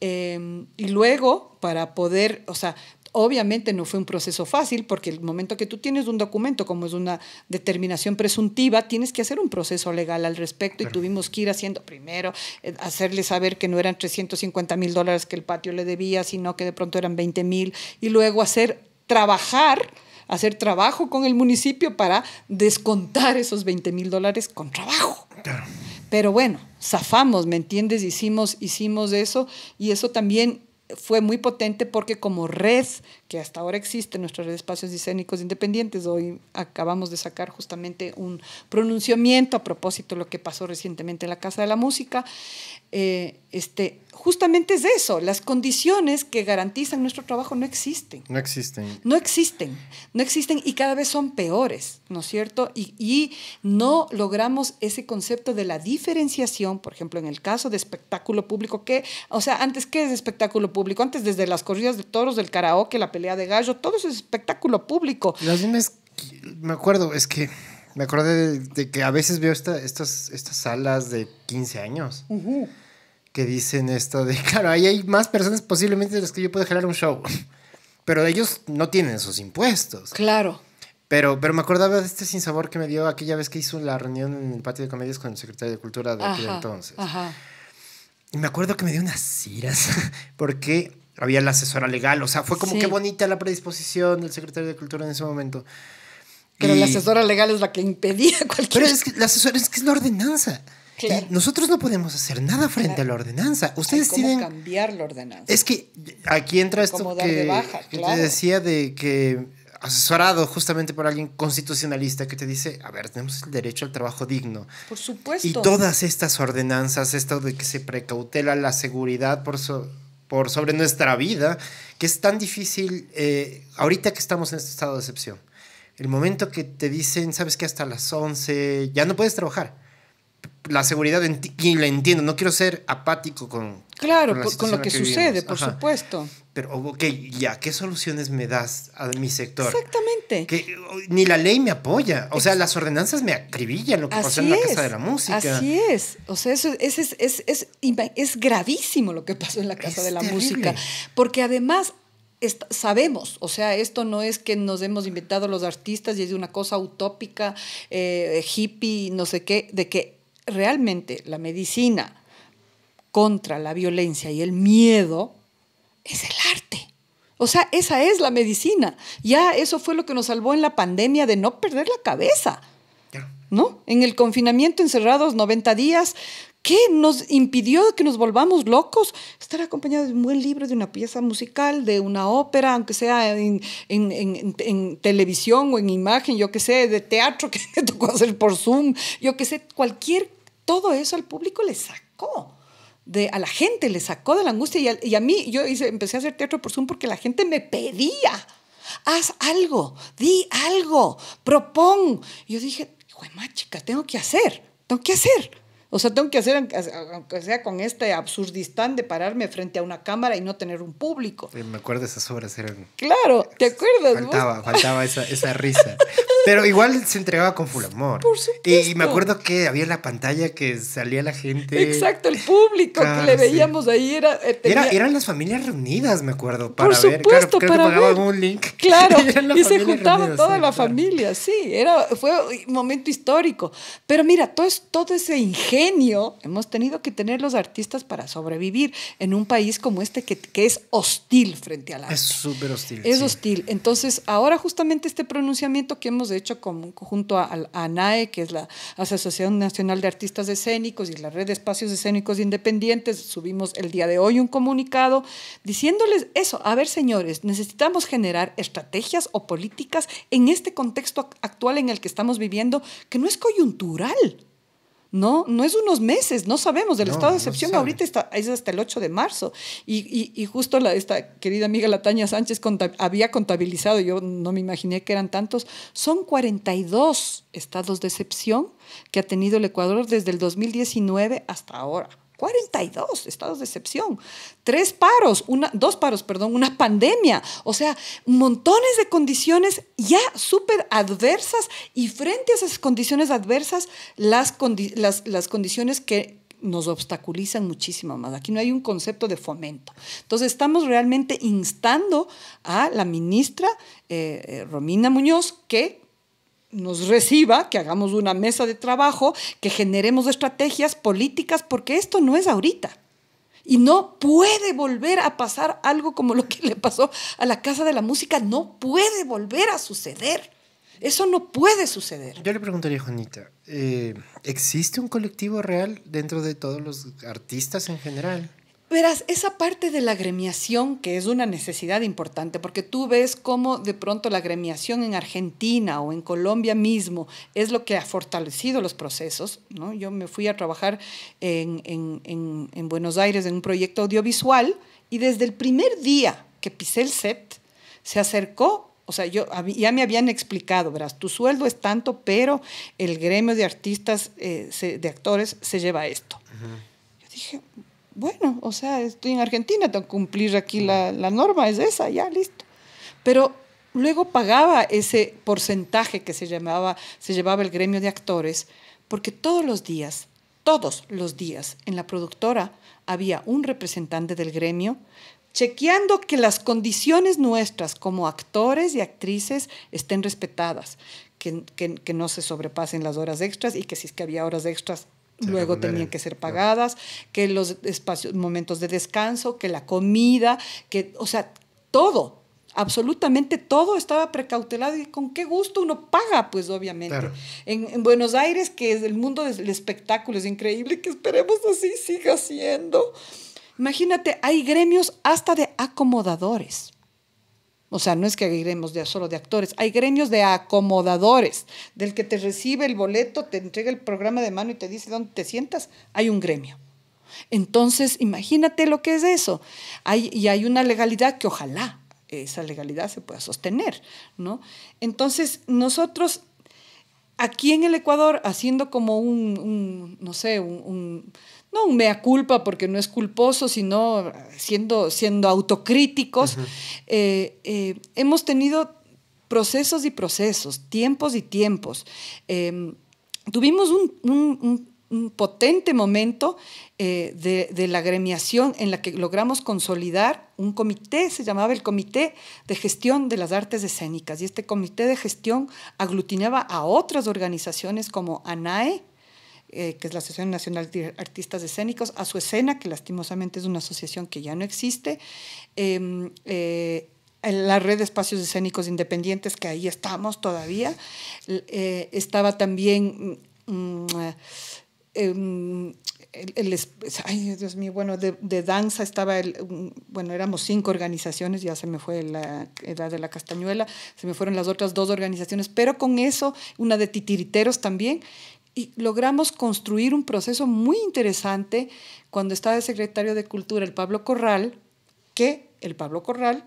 Em, y luego, para poder, o sea, Obviamente no fue un proceso fácil porque el momento que tú tienes un documento, como es una determinación presuntiva, tienes que hacer un proceso legal al respecto y tuvimos que ir haciendo primero, eh, hacerle saber que no eran 350 mil dólares que el patio le debía, sino que de pronto eran 20 mil y luego hacer trabajar hacer trabajo con el municipio para descontar esos 20 mil dólares con trabajo. Pero bueno, zafamos, ¿me entiendes? Hicimos, hicimos eso y eso también fue muy potente porque como red, que hasta ahora existe, nuestra red de espacios escénicos independientes, hoy acabamos de sacar justamente un pronunciamiento a propósito de lo que pasó recientemente en la Casa de la Música, eh, este, justamente es eso, las condiciones que garantizan nuestro trabajo no existen. No existen. No existen, no existen y cada vez son peores, ¿no es cierto? Y, no logramos ese concepto de la diferenciación, por ejemplo, en el caso de espectáculo público, que, o sea, antes, ¿qué es espectáculo público? Antes, desde las corridas de toros, del karaoke, la pelea de gallo, todo eso es espectáculo público. Las mismas, me acuerdo, es que... Me acordé de, que a veces veo estas, estas salas de 15 años que dicen esto de, claro, ahí hay más personas posiblemente de las que yo puedo generar un show, pero ellos no tienen esos impuestos. Claro. Pero, pero me acordaba de este sinsabor que me dio aquella vez que hizo la reunión en el patio de comedias con el secretario de Cultura de aquel entonces. Ajá. Y me acuerdo que me dio unas ciras porque había la asesora legal, o sea, fue como que bonita la predisposición del secretario de Cultura en ese momento. Pero la asesora legal es la que impedía cualquier... Pero es que la asesora es que es la ordenanza nosotros no podemos hacer nada frente a la ordenanza. Ustedes cómo tienen. cambiar la ordenanza. Es que aquí entra esto que, te decía de que asesorado justamente por alguien constitucionalista que te dice, a ver, tenemos el derecho al trabajo digno. Por supuesto. Y todas estas ordenanzas, esto de que se precautela la seguridad por, por sobre nuestra vida, que es tan difícil eh, ahorita que estamos en este estado de excepción. El momento que te dicen, sabes que hasta las 11 ya no puedes trabajar la seguridad y la entiendo, no quiero ser apático con... Claro, con, con lo que, sucede, por supuesto. Pero, ok, ya, ¿qué soluciones me das a mi sector? Exactamente. Que oh, ni la ley me apoya, o sea, las ordenanzas me acribillan lo que pasó en la Casa de la Música. Así es, o sea, eso es, es, gravísimo lo que pasó en la Casa de la Música, porque además sabemos, o sea, esto no es que nos hemos inventado los artistas y es una cosa utópica, eh, hippie, no sé qué, de que realmente la medicina contra la violencia y el miedo es el arte. O sea, esa es la medicina. Ya eso fue lo que nos salvó en la pandemia de no perder la cabeza. ¿No? En el confinamiento encerrados 90 días, ¿Qué nos impidió que nos volvamos locos? Estar acompañado de un buen libro, de una pieza musical, de una ópera, aunque sea en, en, en, en televisión o en imagen, yo qué sé, de teatro que tocó hacer por Zoom, yo qué sé, cualquier, todo eso al público le sacó. De, a la gente le sacó de la angustia y a, mí yo empecé a hacer teatro por Zoom porque la gente me pedía, haz algo, di algo, propón. Y yo dije, chicas tengo que hacer, tengo que hacer o sea, tengo que hacer, aunque sea con este absurdistán de pararme frente a una cámara y no tener un público. Me acuerdo esas obras eran... Claro, ¿te acuerdas? Faltaba, faltaba esa, risa. Pero igual se entregaba con full amor. Por supuesto. Y, me acuerdo que había la pantalla que salía la gente. Exacto, el público que le veíamos ahí eh, era, Eran las familias reunidas, me acuerdo, para Por supuesto, ver. Claro, un link. Claro, y, se juntaba toda la familia, sí. Era, fue un momento histórico. Pero mira, todo, es, todo ese ingenio hemos tenido que tener los artistas para sobrevivir en un país como este que, es hostil frente al arte. Es súper hostil. Es hostil. Entonces, ahora justamente este pronunciamiento que hemos hecho junto a, a, ANAE, que es la Asociación Nacional de Artistas Escénicos y la Red de Espacios Escénicos Independientes, subimos el día de hoy un comunicado diciéndoles eso, a ver señores, necesitamos generar estrategias o políticas en este contexto actual en el que estamos viviendo, que no es coyuntural. ¿no? No es unos meses, no sabemos. del estado de excepción ahorita está, es hasta el 8 de marzo. Y, justo la, esta querida amiga Latania Sánchez había contabilizado, yo no me imaginé que eran tantos, son 42 estados de excepción que ha tenido el Ecuador desde el 2019 hasta ahora. 42 estados de excepción, tres paros, una, dos paros, perdón, una pandemia, o sea, montones de condiciones ya súper adversas y frente a esas condiciones adversas, las, las, condiciones que, nos obstaculizan muchísimo más. Aquí no hay un concepto de fomento. Entonces estamos realmente instando a la ministra eh, eh, Romina Muñoz que nos reciba, que hagamos una mesa de trabajo, que generemos estrategias políticas, porque esto no es ahorita. Y no puede volver a pasar algo como lo que le pasó a la Casa de la Música, no puede volver a suceder. Eso no puede suceder. Yo le preguntaría, Juanita, eh, ¿existe un colectivo real dentro de todos los artistas en general? Verás, esa parte de la gremiación, que es una necesidad importante, porque tú ves cómo de pronto la gremiación en Argentina o en Colombia mismo es lo que ha fortalecido los procesos. ¿no? Yo me fui a trabajar en, Buenos Aires en un proyecto audiovisual y desde el primer día que pisé el set, se acercó o sea, yo, ya me habían explicado, verás, tu sueldo es tanto, pero el gremio de artistas, eh, de actores, se lleva esto. Yo dije, bueno, o sea, estoy en Argentina, tengo que cumplir aquí la, norma, es esa, ya, listo. Pero luego pagaba ese porcentaje que se, llamaba, se llevaba el gremio de actores, porque todos los días, todos los días en la productora había un representante del gremio chequeando que las condiciones nuestras como actores y actrices estén respetadas, que, que no se sobrepasen las horas extras y que si es que había horas extras luego tenían que ser pagadas, que los espacios, momentos de descanso, que la comida, que, o sea, todo, absolutamente todo estaba precautelado y con qué gusto uno paga, pues obviamente. En, en, Buenos Aires, que es el mundo del espectáculo, es increíble que esperemos así siga siendo. Imagínate, hay gremios hasta de acomodadores. O sea, no es que hay solo de actores, hay gremios de acomodadores, del que te recibe el boleto, te entrega el programa de mano y te dice dónde te sientas, hay un gremio. Entonces, imagínate lo que es eso. y hay una legalidad que ojalá esa legalidad se pueda sostener, ¿no? Entonces, nosotros aquí en el Ecuador, haciendo como un, no sé, un no un mea culpa porque no es culposo, sino eh, siendo, siendo autocríticos, eh, eh, hemos tenido procesos y procesos, tiempos y tiempos. Em, tuvimos un, potente momento de, de, la gremiación en la que logramos consolidar un comité, se llamaba el Comité de Gestión de las Artes Escénicas, y este comité de gestión aglutinaba a otras organizaciones como ANAE, eh, que es la Asociación Nacional de Artistas Escénicos, a su escena, que lastimosamente es una asociación que ya no existe. Em, eh, la red de espacios escénicos independientes, que ahí estamos todavía. Eh, estaba también mm, mm, em, pues, ay Dios mío, bueno, de, danza estaba, el, mm, bueno, éramos cinco organizaciones, ya se me fue la edad de la castañuela, se me fueron las otras dos organizaciones, pero con eso, una de titiriteros también, y logramos construir un proceso muy interesante cuando estaba el secretario de Cultura, el Pablo Corral, que el Pablo Corral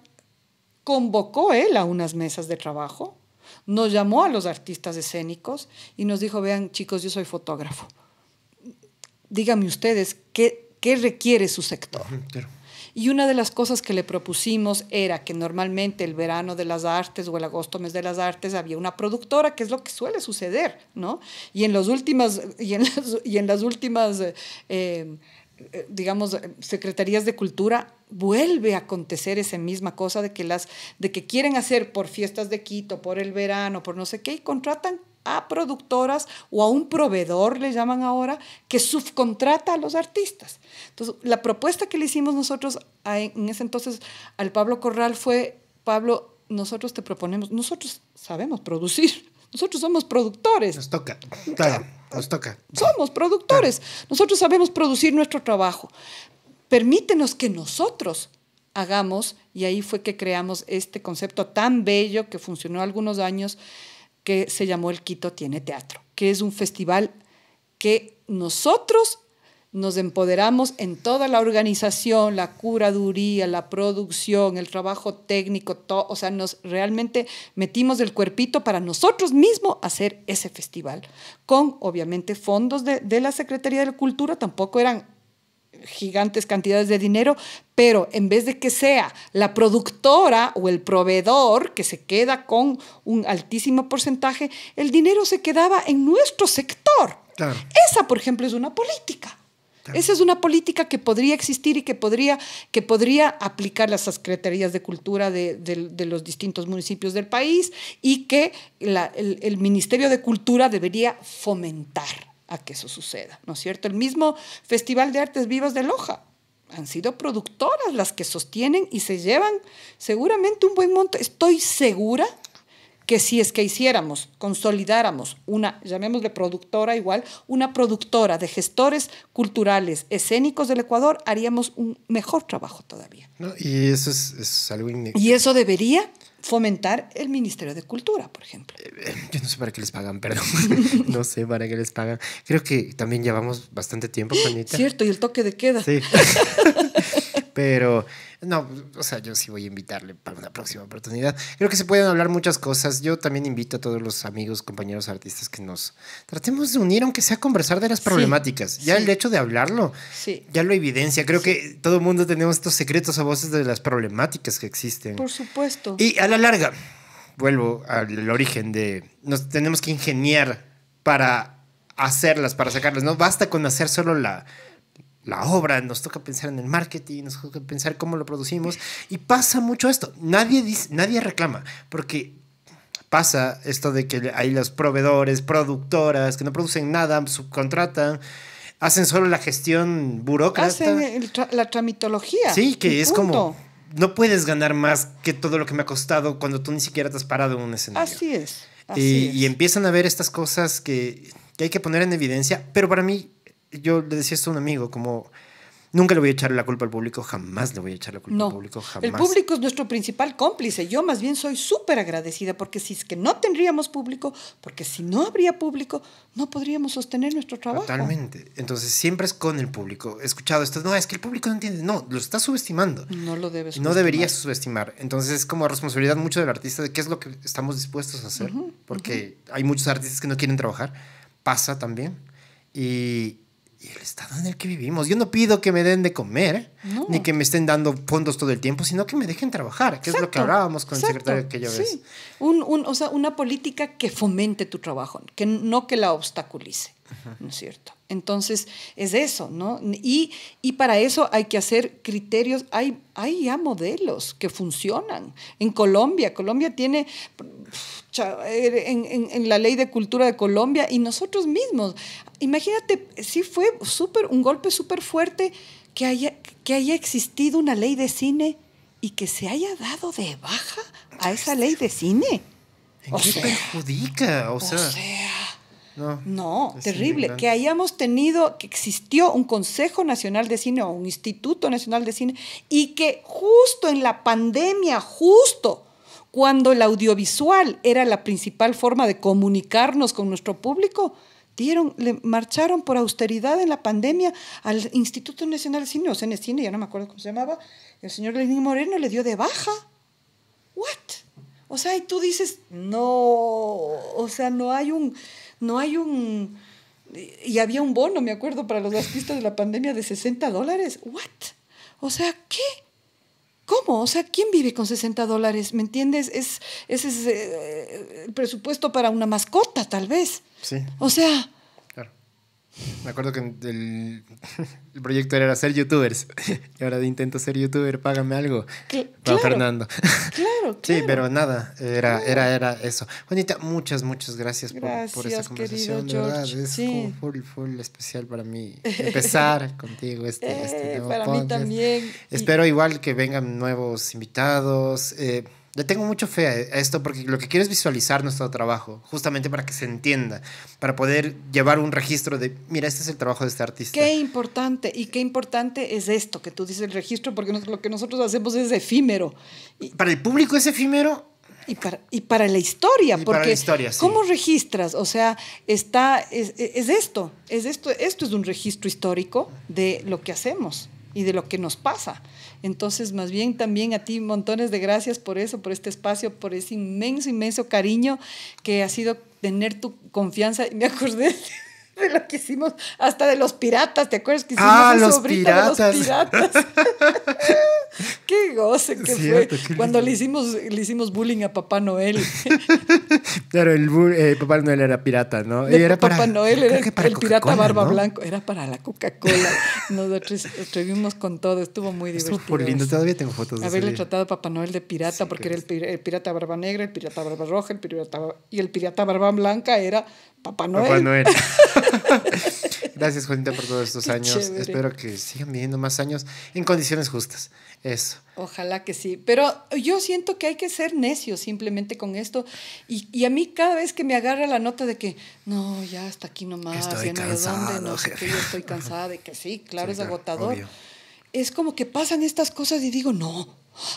convocó él a unas mesas de trabajo, nos llamó a los artistas escénicos y nos dijo, vean chicos, yo soy fotógrafo. Díganme ustedes qué, requiere su sector. Y una de las cosas que le propusimos era que normalmente el verano de las artes o el agosto mes de las artes había una productora, que es lo que suele suceder, ¿no? Y en las últimas, y últimas eh, eh, digamos, secretarías de cultura, vuelve a acontecer esa misma cosa de que, las, de que quieren hacer por fiestas de Quito, por el verano, por no sé qué, y contratan a productoras o a un proveedor, le llaman ahora, que subcontrata a los artistas. Entonces, la propuesta que le hicimos nosotros en ese entonces al Pablo Corral fue, Pablo, nosotros te proponemos, nosotros sabemos producir, nosotros somos productores. Nos toca, claro, nos toca. Somos productores, nosotros sabemos producir nuestro trabajo. Permítenos que nosotros hagamos, y ahí fue que creamos este concepto tan bello que funcionó algunos años, que se llamó El Quito Tiene Teatro, que es un festival que nosotros nos empoderamos en toda la organización, la curaduría, la producción, el trabajo técnico, o sea, nos realmente metimos el cuerpito para nosotros mismos hacer ese festival, con obviamente fondos de, de la Secretaría de la Cultura, tampoco eran gigantes cantidades de dinero, pero en vez de que sea la productora o el proveedor que se queda con un altísimo porcentaje, el dinero se quedaba en nuestro sector. Esa, por ejemplo, es una política. Esa es una política que podría existir y que podría, que podría aplicar las secretarías de cultura de, los distintos municipios del país y que el, el Ministerio de Cultura debería fomentar a que eso suceda, ¿no es cierto? El mismo Festival de Artes Vivas de Loja. Han sido productoras las que sostienen y se llevan seguramente un buen monto. Estoy segura que si es que hiciéramos, consolidáramos una, llamémosle productora igual, una productora de gestores culturales escénicos del Ecuador, haríamos un mejor trabajo todavía. y eso es, es algo Y eso debería fomentar el Ministerio de Cultura, por ejemplo. Eh, eh, yo no sé para qué les pagan, perdón. no sé para qué les pagan. Creo que también llevamos bastante tiempo, Juanita. Cierto, y el toque de queda. Sí. Pero no, o sea, yo sí voy a invitarle para una próxima oportunidad. Creo que se pueden hablar muchas cosas. Yo también invito a todos los amigos, compañeros artistas que nos tratemos de unir, aunque sea conversar de las problemáticas. ya el hecho de hablarlo, ya lo evidencia. Creo que todo el mundo tenemos estos secretos a voces de las problemáticas que existen. Por supuesto. Y a la larga, vuelvo al origen de, nos tenemos que ingeniar para hacerlas, para sacarlas. No basta con hacer solo la la obra, nos toca pensar en el marketing, nos toca pensar cómo lo producimos. Y pasa mucho esto. Nadie, dice, nadie reclama, porque pasa esto de que hay los proveedores, productoras, que no producen nada, subcontratan. Hacen solo la gestión burocrática. Hacen la tramitología. Sí, que es como no puedes ganar más que todo lo que me ha costado cuando tú ni siquiera te has parado en un escenario. Así es. y, empiezan a ver estas cosas que, que, hay que poner en evidencia, pero para mí yo le decía esto a un amigo, como, Nunca le voy a echar la culpa al público, jamás le voy a echar la culpa al público, jamás. El público es nuestro principal cómplice. Yo más bien soy súper agradecida porque si es que no tendríamos público, porque si no habría público, no podríamos sostener nuestro trabajo. Totalmente. Entonces siempre es con el público. He escuchado esto, no, es que el público no entiende. No, lo está subestimando. No lo debes. No deberías subestimar. Entonces es como responsabilidad mucho del artista de qué es lo que estamos dispuestos a hacer. porque hay muchos artistas que no quieren trabajar. Pasa también. Y, el estado en el que vivimos. Yo no pido que me den de comer, ni que me estén dando fondos todo el tiempo, sino que me dejen trabajar, que es lo que hablábamos con el secretario que yo sí. Un, un, o sea, una política que fomente tu trabajo, que no que la obstaculice, ¿no es cierto? Entonces, es eso, ¿no? Y, y, para eso hay que hacer criterios, hay, hay ya modelos que funcionan. En Colombia, Colombia tiene er, en, la ley de cultura de Colombia y nosotros mismos. Imagínate, sí fue súper un golpe súper fuerte que haya, que haya existido una ley de cine y que se haya dado de baja a esa ley de cine. perjudica? o sea no, terrible. Que hayamos tenido, que existió un Consejo Nacional de Cine o un Instituto Nacional de Cine y que justo en la pandemia, justo cuando el audiovisual era la principal forma de comunicarnos con nuestro público, le marcharon por austeridad en la pandemia al Instituto Nacional de Cine, o Cine, ya no me acuerdo cómo se llamaba, el señor Lenín Moreno le dio de baja. ¿What? O sea, y tú dices, no, o sea, no hay un, no hay un... Y había un bono, me acuerdo, para los artistas de la pandemia de 60 dólares. ¿What? O sea, ¿qué? ¿Cómo? O sea, ¿quién vive con 60 dólares? ¿Me entiendes? Es, ese es eh, el presupuesto para una mascota, tal vez. Sí. O sea, me acuerdo que el, el, proyecto era ser youtubers. Y ahora intento ser youtuber, págame algo. ¿Qué? Claro, Fernando. Claro, claro. Sí, pero nada, era, era, era eso. Juanita, muchas, muchas gracias, por, por, esta conversación. es sí. full, full especial para mí empezar contigo este, este eh, nuevo Para mí también. Espero igual que vengan nuevos invitados. Eh, le tengo mucho fe a esto porque lo que quiero es visualizar nuestro trabajo, justamente para que se entienda, para poder llevar un registro de, mira, este es el trabajo de este artista. Qué importante, y qué importante es esto que tú dices, el registro, porque lo que nosotros hacemos es efímero. para el público es efímero. Y para, la historia, porque para la historia, ¿cómo registras? O sea, está, es esto, es esto, esto es un registro histórico de lo que hacemos y de lo que nos pasa. Entonces, más bien también a ti montones de gracias por eso, por este espacio, por ese inmenso, inmenso cariño que ha sido tener tu confianza. Me acordé de lo que hicimos, hasta de los piratas, ¿te acuerdas que hicimos ah, los piratas. los piratas? qué goce que fue. Cuando le hicimos, le hicimos bullying a Papá Noel. claro, el eh, Papá Noel era pirata, ¿no? era Papá Noel era el, pirata barba blanca. blanco, era para la Coca-Cola. Nos atrevimos con todo, estuvo muy divertido. Estuvo por lindo, todavía tengo fotos de Haberle tratado a Papá Noel de pirata, porque era el, el pirata barba negra, el pirata barba roja, el pirata, y el pirata barba blanca era Papá Noel. Gracias, Juanita, por todos estos años. Espero que sigan viviendo más años en condiciones justas. Eso. Ojalá que sí. Pero yo siento que hay que ser necio simplemente con esto. Y, a mí cada vez que me agarra la nota de que, no, ya hasta aquí nomás, estoy ya no cansado, dónde, no sé qué, yo estoy cansada, de que sí, claro, es agotador. Es como que pasan estas cosas y digo, no,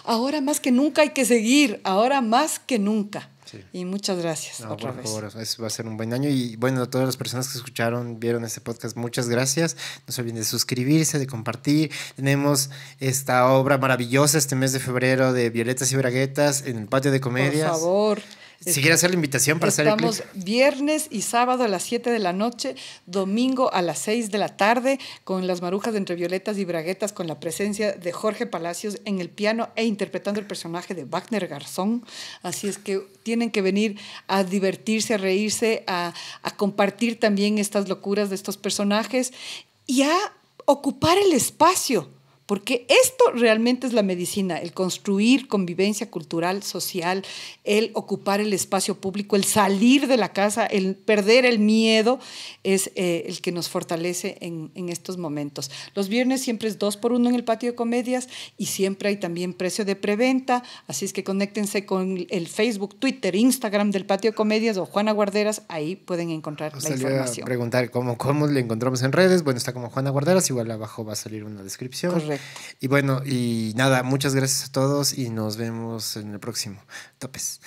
ahora más que nunca hay que seguir, ahora más que nunca. Y muchas gracias no, por Favor, eso va a ser un buen año. Y bueno, a todas las personas que escucharon, vieron este podcast, muchas gracias. No se olviden de suscribirse, de compartir. Tenemos esta obra maravillosa este mes de febrero de Violetas y Braguetas en el patio de comedias. Por favor. Si quiere hacer la invitación para Estamos Estamos viernes y sábado a las 7 de la noche, domingo a las 6 de la tarde, con las marujas entre violetas y braguetas, con la presencia de Jorge Palacios en el piano e interpretando el personaje de Wagner Garzón. Así es que tienen que venir a divertirse, a reírse, a compartir también estas locuras de estos personajes y a ocupar el espacio porque esto realmente es la medicina, el construir convivencia cultural, social, el ocupar el espacio público, el salir de la casa, el perder el miedo, es eh, el que nos fortalece en, estos momentos. Los viernes siempre es dos por uno en el patio de comedias y siempre hay también precio de preventa, así es que conéctense con el Facebook, Twitter, Instagram del patio de comedias o Juana Guarderas, ahí pueden encontrar la información. preguntar cómo, cómo le encontramos en redes, bueno, está como Juana Guarderas, igual abajo va a salir una descripción. Correcto. Y bueno, y nada, muchas gracias a todos y nos vemos en el próximo. Topes.